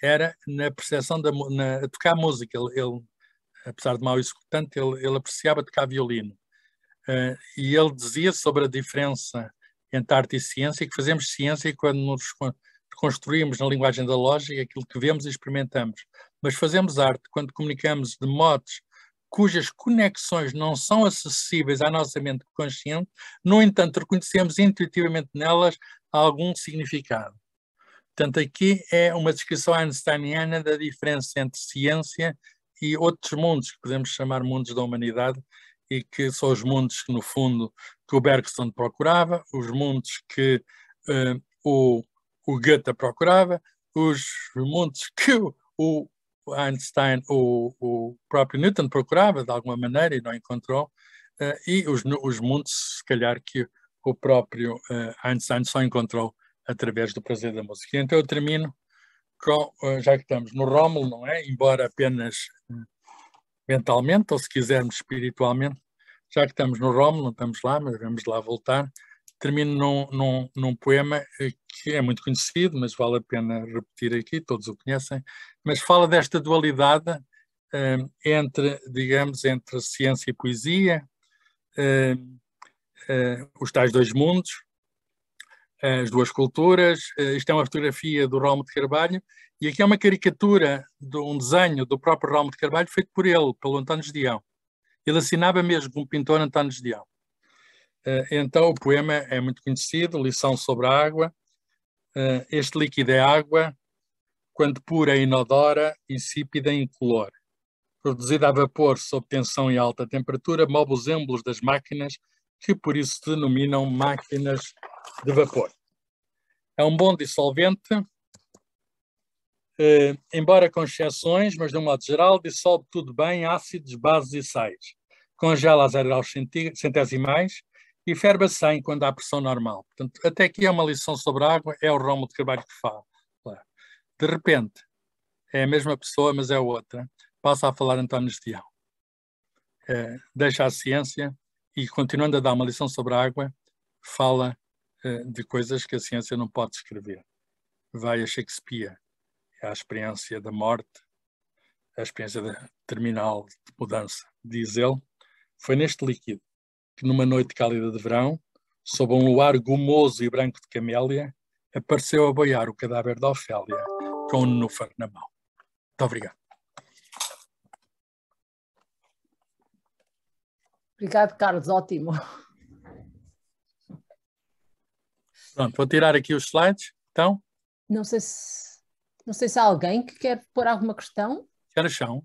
era na percepção da na, tocar música. Ele, ele, apesar de mal executante, ele, ele apreciava tocar violino. Uh, e ele dizia sobre a diferença entre arte e ciência, que fazemos ciência quando nos construímos na linguagem da lógica aquilo que vemos e experimentamos, mas fazemos arte quando comunicamos de modos cujas conexões não são acessíveis à nossa mente consciente, no entanto, reconhecemos intuitivamente nelas algum significado. Portanto, aqui é uma descrição einsteiniana da diferença entre ciência e outros mundos, que podemos chamar mundos da humanidade, e que são os mundos que, no fundo, que o Bergson procurava, os mundos que eh, o, o Goethe procurava, os mundos que o, o Einstein, o, o, próprio Newton procurava de alguma maneira e não encontrou, uh, e os, os mundos, se calhar, que o próprio uh, Einstein só encontrou através do prazer da música. então eu termino, com, uh, já que estamos no Rómulo, não é? Embora apenas mentalmente, ou se quisermos espiritualmente, já que estamos no Rómulo, não estamos lá, mas vamos lá voltar, termino num, num, num, poema eh, que é muito conhecido, mas vale a pena repetir aqui, todos o conhecem, mas fala desta dualidade uh, entre, digamos, entre ciência e poesia, uh, uh, os tais dois mundos, as duas culturas. isto é uma fotografia do Romo de Carvalho, e aqui é uma caricatura, de um desenho do próprio Romo de Carvalho feito por ele, pelo António Gedeão. Ele assinava mesmo como pintor António de Alba. Eh, então o poema é muito conhecido, Lição sobre a Água. Eh, este líquido é água, quando pura e é inodora, insípida e é incolor. Produzida a vapor sob tensão e alta temperatura, move os êmbolos das máquinas, que por isso se denominam máquinas de vapor. É um bom dissolvente, eh, embora com exceções, mas de um modo geral, dissolve tudo bem ácidos, bases e sais. Congela a zero graus centésimais e ferve a 100 quando há pressão normal. Portanto, até aqui é uma lição sobre a água, é o Romo de Carvalho que fala. De repente, é a mesma pessoa, mas é outra. Passa a falar António Estião. Eh, deixa a ciência e, continuando a dar uma lição sobre a água, fala eh, de coisas que a ciência não pode escrever. Vai a Shakespeare à a experiência da morte, a experiência de, terminal de mudança, diz ele. Foi neste líquido que, numa noite cálida de verão, sob um luar gumoso e branco de camélia, apareceu a boiar o cadáver da Ofélia com um núfar na mão. Muito obrigado. Obrigado, Carlos. Ótimo. Pronto, vou tirar aqui os slides, então. Não sei se não sei se há alguém que quer pôr alguma questão. Já no chão.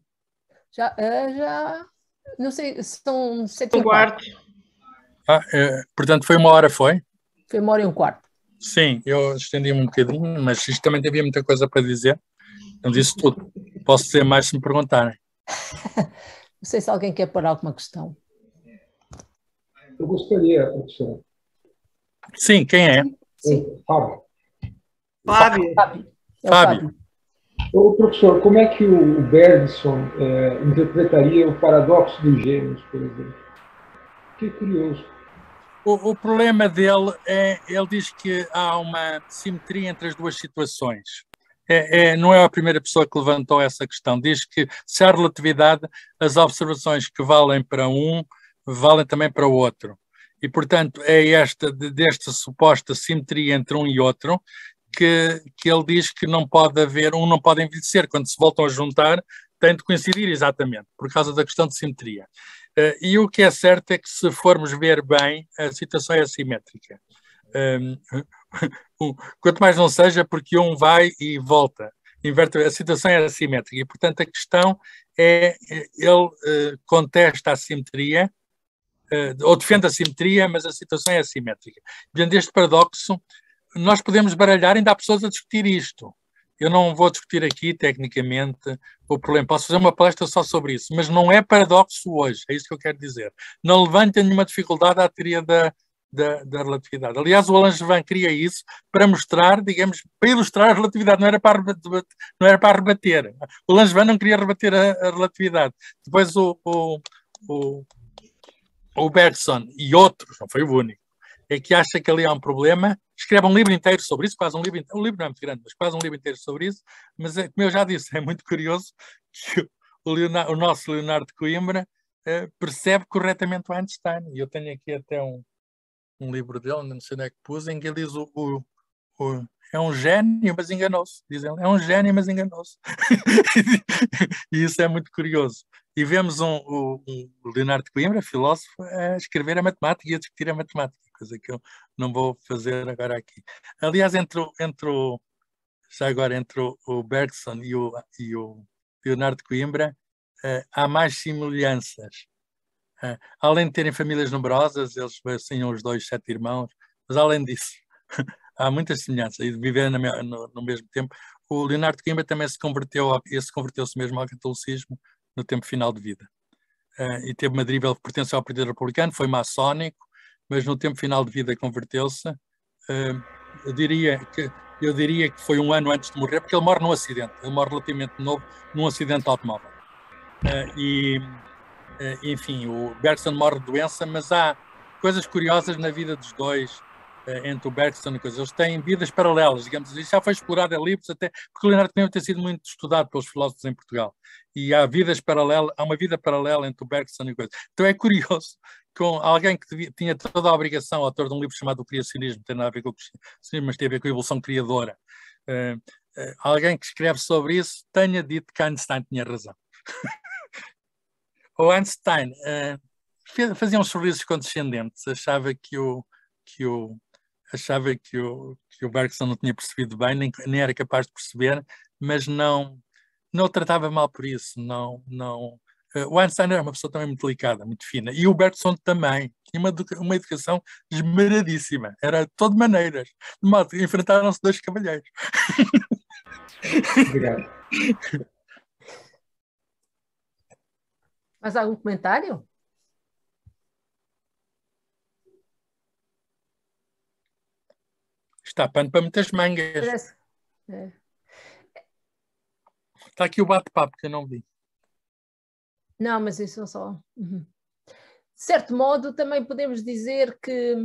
Já, eh, já. Não sei, se estão sete um e quarto. Ah, é, portanto, foi uma hora, foi? Foi uma hora e um quarto. Sim, eu estendi-me um bocadinho, mas isto também havia muita coisa para dizer. Não disse tudo. Posso dizer mais se me perguntarem. não sei se alguém quer pôr alguma questão. Eu gostaria, professor. Sim, quem é? Sim. Fábio. Fábio. Fábio. Fábio. É Fábio. Ô, professor, como é que o Bergson é, interpretaria o paradoxo dos gêmeos, por exemplo? Que curioso. O, o, problema dele é, ele diz que há uma simetria entre as duas situações. É, é, não é a primeira pessoa que levantou essa questão. Diz que se há relatividade, as observações que valem para um valem também para o outro. E, portanto, é esta desta suposta simetria entre um e outro que, que ele diz que não pode haver, um não pode envelhecer, quando se voltam a juntar, tem de coincidir exatamente, por causa da questão de simetria. Uh, e o que é certo é que, se formos ver bem, a situação é assimétrica. Um, ehm, quanto mais não seja, porque um vai e volta. Inverte, a situação é assimétrica e, portanto, a questão é: eh, ele uh, contesta a simetria, uh, ou defende a simetria, mas a situação é assimétrica. diante este paradoxo nós podemos baralhar, ainda há pessoas a discutir isto. Eu não vou discutir aqui tecnicamente o problema. Posso fazer uma palestra só sobre isso, mas não é paradoxo hoje, é isso que eu quero dizer. Não levanta nenhuma dificuldade à teoria da, da, da relatividade. Aliás, o Alain Gervain cria isso para mostrar, digamos, para ilustrar a relatividade, não era para, não era para rebater. O Alain Gervain não queria rebater a, a relatividade. Depois o, o, o, o Bergson e outros, não foi o único, é que acha que ali há um problema, escreve um livro inteiro sobre isso, quase um livro inteiro, o livro não é muito grande, mas quase um livro inteiro sobre isso, mas é, como eu já disse, é muito curioso que o, Leonardo, o nosso Leonardo de Coimbra uh, percebe corretamente o Einstein, e eu tenho aqui até um, um livro dele, não sei onde é que pus, em que ele diz o, o, o é um gênio, mas enganou-se. Dizem, é um gênio, mas enganou-se. e isso é muito curioso. E vemos um, um, um Leonardo Coimbra, filósofo, a escrever a matemática e a discutir a matemática coisa que eu não vou fazer agora aqui. Aliás, entre, entre o, já agora entre o, Bergson e o, e o Leonardo Coimbra, uh, há mais semelhanças. Uh, além de terem famílias numerosas, eles tinham os dois sete irmãos, mas além disso, há muitas semelhanças. E de viver no, no, mesmo tempo, o Leonardo Coimbra também se converteu, esse converteu-se mesmo ao catolicismo no tempo final de vida. Uh, e teve uma deriva, pertenceu ao Partido Republicano, foi maçónico, mas no tempo final de vida converteu-se. Eu diria que eu diria que foi um ano antes de morrer, porque ele morre num acidente, ele morre relativamente novo num acidente de automóvel. Ah, e, ah, enfim, o Bergson morre de doença, mas há coisas curiosas na vida dos dois, ah, entre o Bergson e coisas. Eles têm vidas paralelas, digamos assim. já foi explorado a livros, até porque o Leonardo também tem sido muito estudado pelos filósofos em Portugal. E há vidas paralelas, há uma vida paralela entre o Bergson e coisas. Então é curioso com alguém que tinha toda a obrigação, autor de um livro chamado O Criacionismo, tem nada a ver com o criacionismo, mas tem a ver com a evolução criadora. Uh, uh, alguém que escreve sobre isso tenha dito que Einstein tinha razão. o Einstein uh, eh, fez, fazia um sorriso condescendente, achava que o, que o, achava que o, que o Bergson não tinha percebido bem, nem, nem era capaz de perceber, mas não, não o tratava mal por isso, não, não, eh, o Einstein era é uma pessoa também muito delicada, muito fina, e o Bergson também. Tinha uma, uma educação esmeradíssima, era de maneiras. De modo enfrentaram-se dois cavalheiros. Obrigado. Mais algum comentário? Está pano para muitas mangas. Parece... É. Está aqui o bate-papo que eu não vi. Não, mas isso é só. Uhum. De certo modo, também podemos dizer que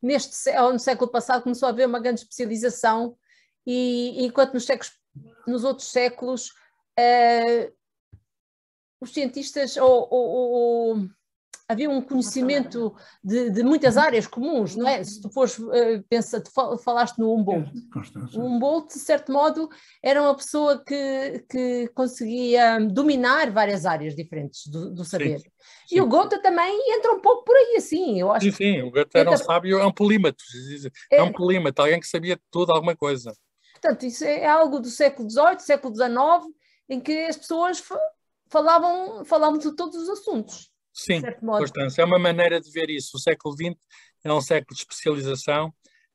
neste ou no século passado começou a haver uma grande especialização e enquanto nos, séculos, nos outros séculos uh, os cientistas ou, ou, ou, havia um conhecimento de, de, muitas uhum. áreas comuns, não é? Se tu fores, eh, pensa, tu falaste no Humboldt. O Humboldt, de certo modo, era uma pessoa que, que conseguia hum, dominar várias áreas diferentes do, do saber. Sim, sim. E o Goethe também entra um pouco por aí, assim, eu acho. Sim, sim, o Goethe era um sábio, é um polímato, é um é. polímato, alguém que sabia tudo, alguma coisa. Portanto, isso é, é algo do século XVIII, século XIX, em que as pessoas falavam, falavam de todos os assuntos. Sim, Constância, é uma maneira de ver isso. O século XX é um século de especialização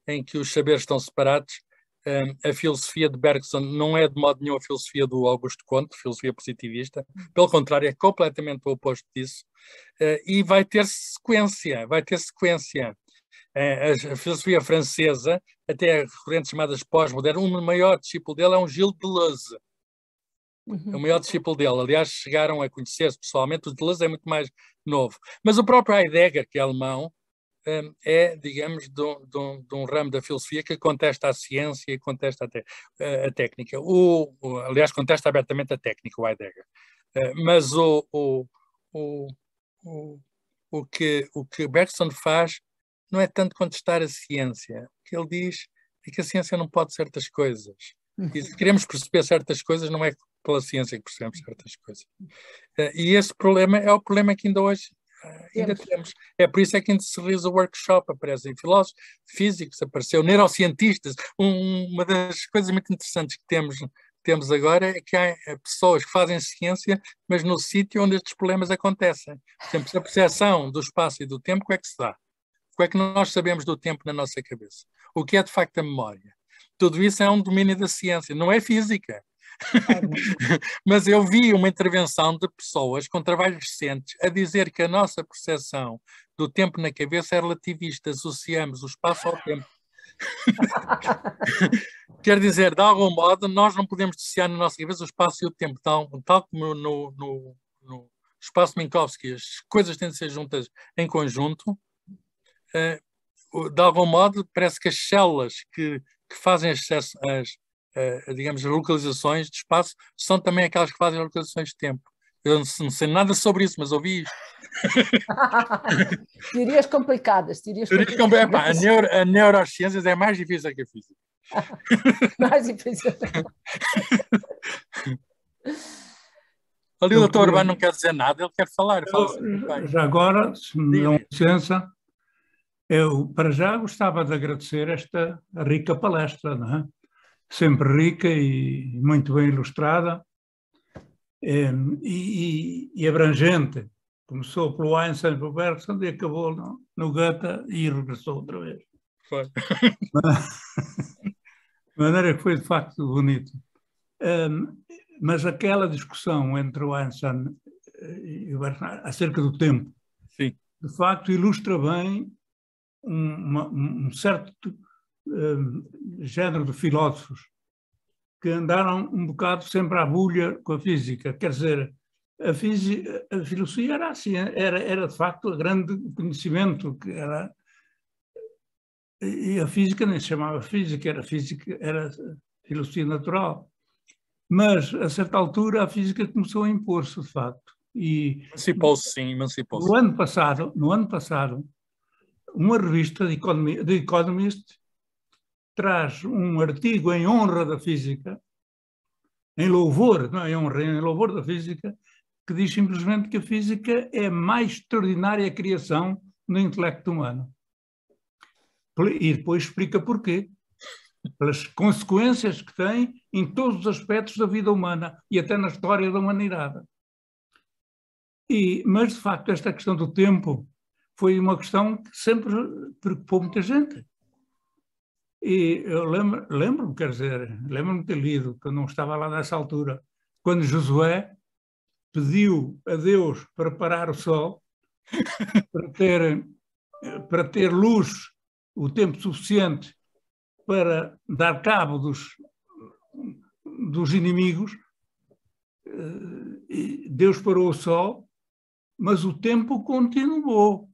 em que os saberes estão separados. Um, a filosofia de Bergson não é de modo nenhum a filosofia do Augusto Comte, filosofia positivista, pelo contrário, é completamente o oposto disso. Uh, e vai ter sequência, vai ter sequência. Uh, a, a, filosofia francesa, até a chamadas chamada pós-moderna, o maior discípulo dele é um Gilles Deleuze, Uhum. É o maior discípulo dele. Aliás, chegaram a conhecer-se pessoalmente. O Deleuze é muito mais novo. Mas o próprio Heidegger, que é alemão, hum, é, digamos, de um, de, um, de um, ramo da filosofia que contesta a ciência e contesta a, te, a técnica. O, o, aliás, contesta abertamente a técnica, o Heidegger. Eh, mas o, o, o, o, o, que, o que Bergson faz não é tanto contestar a ciência. O que ele diz é que a ciência não pode certas coisas. Uhum. E se queremos perceber certas coisas, não é pela ciência que percebemos certas coisas. Eh, e esse problema é o problema que ainda hoje eh, ainda temos. temos. É por isso é que ainda se realiza o workshop, aparecem filósofos, físicos, apareceu neurocientistas. Um, uma das coisas muito interessantes que temos temos agora é que há eh, pessoas que fazem ciência, mas no sítio onde estes problemas acontecem. Por exemplo, a percepção do espaço e do tempo, como é que se dá? Como é que nós sabemos do tempo na nossa cabeça? O que é de facto a memória? Tudo isso é um domínio da ciência, não é física. Mas eu vi uma intervenção de pessoas com trabalhos recentes a dizer que a nossa percepção do tempo na cabeça é relativista, associamos o espaço ao tempo. Quer dizer, de algum modo, nós não podemos dissociar na nossa cabeça o espaço e o tempo, tal, tal como no, no, no espaço Minkowski, as coisas têm de ser juntas em conjunto. Eh, de algum modo, parece que as células que, que fazem as, as, digamos, eh, digamos, localizações de espaço, são também aquelas que fazem localizações de tempo. Eu não sei nada sobre isso, mas ouvi isto. teorias complicadas. Teorias complicadas. Teorias Epá, a, neuro, a neurociências é mais difícil que a física. mais difícil. Ali o doutor Urbano não quer dizer nada, ele quer falar. Eu, já agora, se me dão licença, eu para já gostava de agradecer esta rica palestra, não é? sempre rica e muito bem ilustrada ehm, e, e, e abrangente. Começou pelo Einstein, pelo Bergson e acabou no, no Goethe e regressou outra vez. Foi. de maneira que foi de facto bonito. Um, ehm, mas aquela discussão entre o Einstein eh, e o Bergson acerca do tempo, Sim. de facto ilustra bem um, uma, um certo Hum, género de filósofos que andaram um bocado sempre à bulha com a física. Quer dizer, a, física, a filosofia era assim, era, era de facto o grande conhecimento que era. E a física nem se chamava física, era física, era filosofia natural. Mas, a certa altura, a física começou a impor-se, de facto. emancipou-se, sim, emancipou-se. No ano passado, no ano passado, uma revista de, economia, de Economist traz um artigo em honra da física, em louvor, não em honra, em louvor da física, que diz simplesmente que a física é a mais extraordinária criação no intelecto humano. E depois explica porquê. Pelas consequências que tem em todos os aspectos da vida humana e até na história da humanidade. E, mas, de facto, esta questão do tempo foi uma questão que sempre preocupou muita gente. E eu lembro-me, lembro quer dizer, lembro-me de ter lido, que eu não estava lá nessa altura, quando Josué pediu a Deus para parar o sol, para ter, para ter luz o tempo suficiente para dar cabo dos, dos inimigos. Eh, Deus parou o sol, mas o tempo continuou.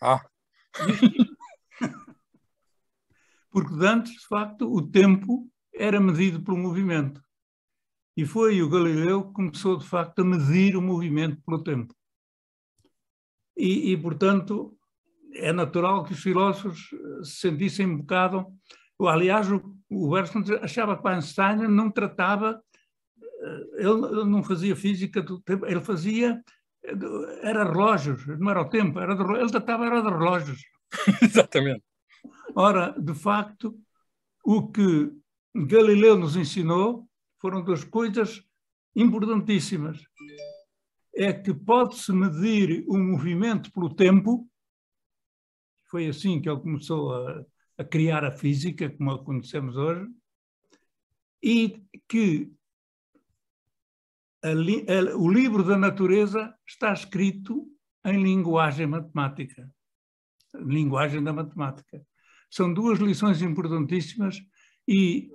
Ah porque antes, de facto, o tempo era medido pelo movimento. E foi o Galileu que começou, de facto, a medir o movimento pelo tempo. E, e portanto, é natural que os filósofos eh, se sentissem um bocado. Aliás, o, o achava que Einstein não tratava, eh, ele, ele não fazia física do tempo, ele fazia, eh, era relógios, não era o tempo, era de, ele tratava era de relógios. Exatamente. Ora, de facto, o que Galileu nos ensinou foram duas coisas importantíssimas. É que pode-se medir o movimento pelo tempo, foi assim que ele começou a, a criar a física, como a conhecemos hoje, e que a, a, o livro da natureza está escrito em linguagem matemática, linguagem da matemática. São duas lições importantíssimas e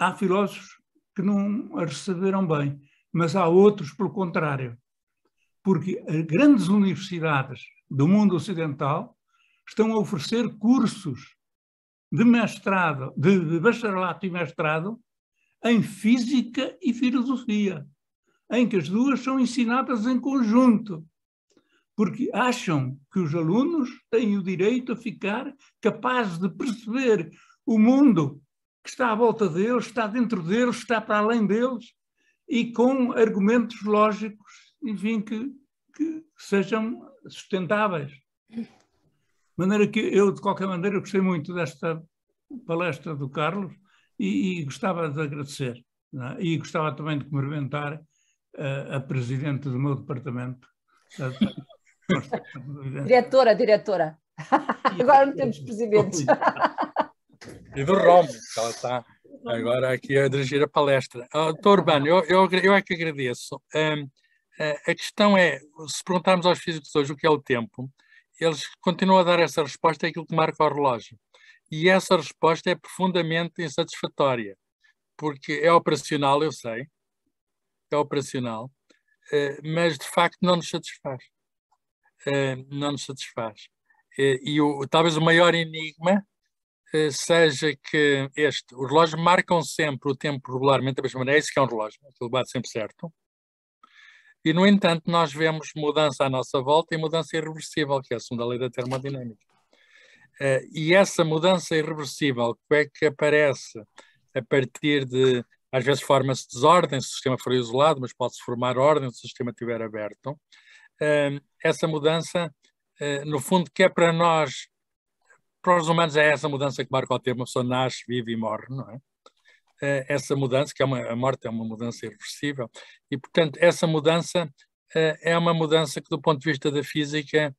há filósofos que não as receberam bem, mas há outros pelo contrário. Porque as grandes universidades do mundo ocidental estão a oferecer cursos de mestrado, de, de bacharelato e mestrado em física e filosofia, em que as duas são ensinadas em conjunto porque acham que os alunos têm o direito a ficar capazes de perceber o mundo que está à volta deles, está dentro deles, está para além deles, e com argumentos lógicos, enfim, que, que sejam sustentáveis. De maneira que eu, de qualquer maneira, gostei muito desta palestra do Carlos e, e gostava de agradecer. É? E gostava também de cumprimentar a, eh, a presidente do meu departamento, diretora, diretora. Agora não temos presidente. E do Romo, que ela está agora aqui a dirigir a palestra. Oh, doutor Urbano, eu, eu, eu é que agradeço. Um, a questão é, se perguntarmos aos físicos hoje o que é o tempo, eles continuam a dar essa resposta, é aquilo que marca o relógio. E essa resposta é profundamente insatisfatória, porque é operacional, eu sei, é operacional, eh, mas de facto não nos satisfaz. Eh, não nos satisfaz. Eh, e o, talvez o maior enigma eh, seja que este, os relógios marcam sempre o tempo regularmente da mesma maneira, é isso que é um relógio, aquilo é bate sempre certo. E, no entanto, nós vemos mudança à nossa volta e mudança irreversível, que é a segunda lei da termodinâmica. e essa mudança irreversível, que é que aparece a partir de. Às vezes forma-se desordem se o sistema for isolado, mas pode-se formar ordem se o sistema estiver aberto essa mudança, eh, no fundo, que é para nós, para os humanos, é essa mudança que marca o termo, a pessoa nasce, vive e morre, não é? Eh, essa mudança, que é uma, a morte é uma mudança irreversível, e portanto, essa mudança eh, é uma mudança que, do ponto de vista da física,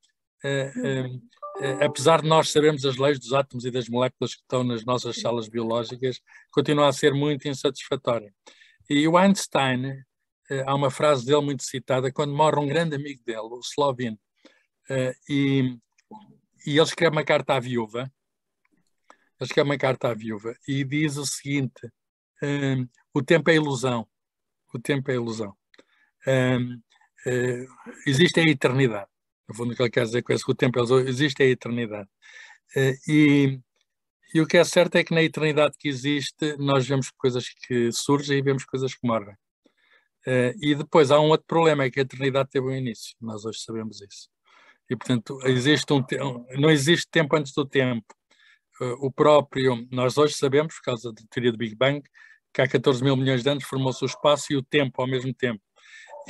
apesar de nós sabermos as leis dos átomos e das moléculas que estão nas nossas salas biológicas, continua a ser muito insatisfatória. E o Einstein eh, há uma frase dele muito citada, quando morre um grande amigo dele, o Slovin, eh, e, e ele escreve uma carta à viúva, ele escreve uma carta à viúva e diz o seguinte, ehm, o tempo é ilusão, o tempo é ilusão. Ehm, eh, existe a eternidade, no fundo o que ele quer dizer com isso, que o tempo é ilusão, existe a eternidade. E, e o que é certo é que na eternidade que existe nós vemos coisas que surgem e vemos coisas que morrem. Eh, e depois há um outro problema, é que a eternidade teve um início, nós hoje sabemos isso. E, portanto, existe um, não existe tempo antes do tempo. Eh, o próprio, nós hoje sabemos, por causa da teoria do Big Bang, que há 14 mil milhões de anos formou-se o espaço e o tempo ao mesmo tempo.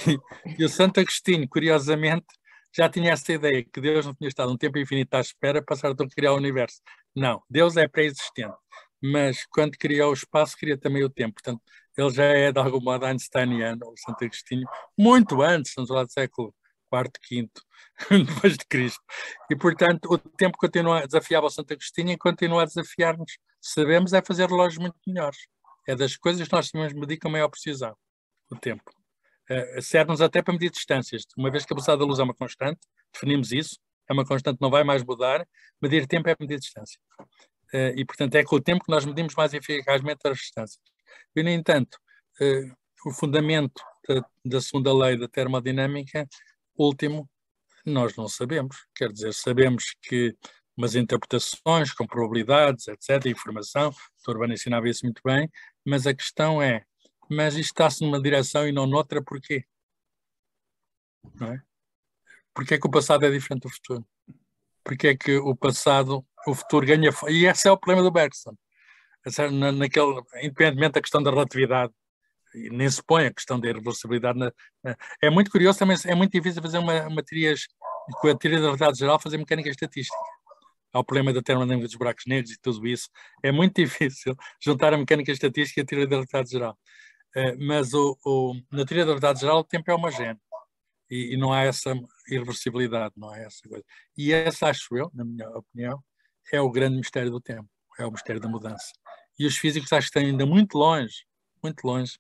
E, e, o Santo Agostinho, curiosamente, já tinha essa ideia que Deus não tinha estado um tempo infinito à espera para passar a criar o universo. Não, Deus é pré-existente, mas quando criou o espaço, cria também o tempo. Portanto, ele já é de alguma modo einsteiniano, ou Santo Agostinho, muito antes, estamos lá do século IV, V, depois de Cristo. E, portanto, o tempo continua, desafiava o Santo Agostinho e continua a desafiar-nos. Sabemos é fazer relógios muito melhores. É das coisas que nós sabemos medir com maior precisão, o tempo. Uh, Serve-nos até para medir distâncias. Uma vez que a velocidade da luz é uma constante, definimos isso, é uma constante, não vai mais mudar. Medir tempo é medir distância. Uh, e, portanto, é com o tempo que nós medimos mais eficazmente as distâncias. E, no entanto, eh, o fundamento da, da, segunda lei da termodinâmica, último, nós não sabemos. Quer dizer, sabemos que umas interpretações com probabilidades, etc., informação, o Dr. Urbano ensinava isso muito bem, mas a questão é, mas isto está-se numa direção e não noutra, porquê? Não é? Porquê é que o passado é diferente do futuro? Porquê é que o passado, o futuro ganha... E esse é o problema do Bergson na, naquele, independentemente da questão da relatividade, nem se põe a questão da irreversibilidade. Na, na, é muito curioso também, é muito difícil fazer uma, uma teoria, com a teoria da realidade geral, fazer mecânica estatística. Há o problema da termodinâmica dos buracos negros e tudo isso. É muito difícil juntar a mecânica estatística e a teoria da realidade geral. Uh, mas o, o, na teoria da realidade geral, o tempo é homogéneo. E, e, não há essa irreversibilidade, não há essa coisa. E essa, acho eu, na minha opinião, é o grande mistério do tempo, é o mistério da mudança e os físicos acho que estão ainda muito longe, muito longe,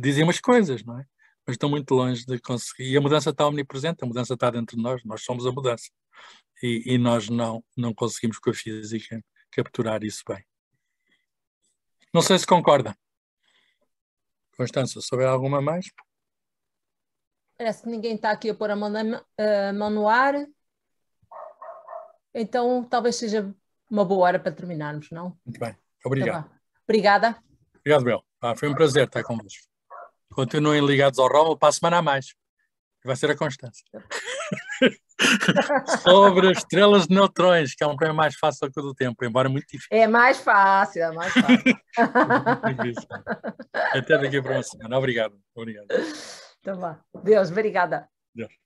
dizem umas coisas, não é? Mas estão muito longe de conseguir. E a mudança está omnipresente, a mudança está dentro de nós, nós somos a mudança. E, e nós não, não conseguimos com a física capturar isso bem. Não sei se concorda. constância souber alguma mais? Parece que ninguém está aqui a pôr a mão, na, a eh, mão no ar. Então, talvez seja uma boa hora para terminarmos, não? Muito bem. Obrigado. Tá Obrigada. Obrigado, Bel. Ah, foi um prazer estar convosco. Continuem ligados ao Roma para a semana a mais. Vai ser a constância. Sobre as estrelas de neutrões, que é um problema mais fácil que o do tempo, embora muito difícil. É mais fácil, é mais fácil. Até daqui para uma semana. Obrigado. Obrigado. Então vá. Deus, obrigada. Deus.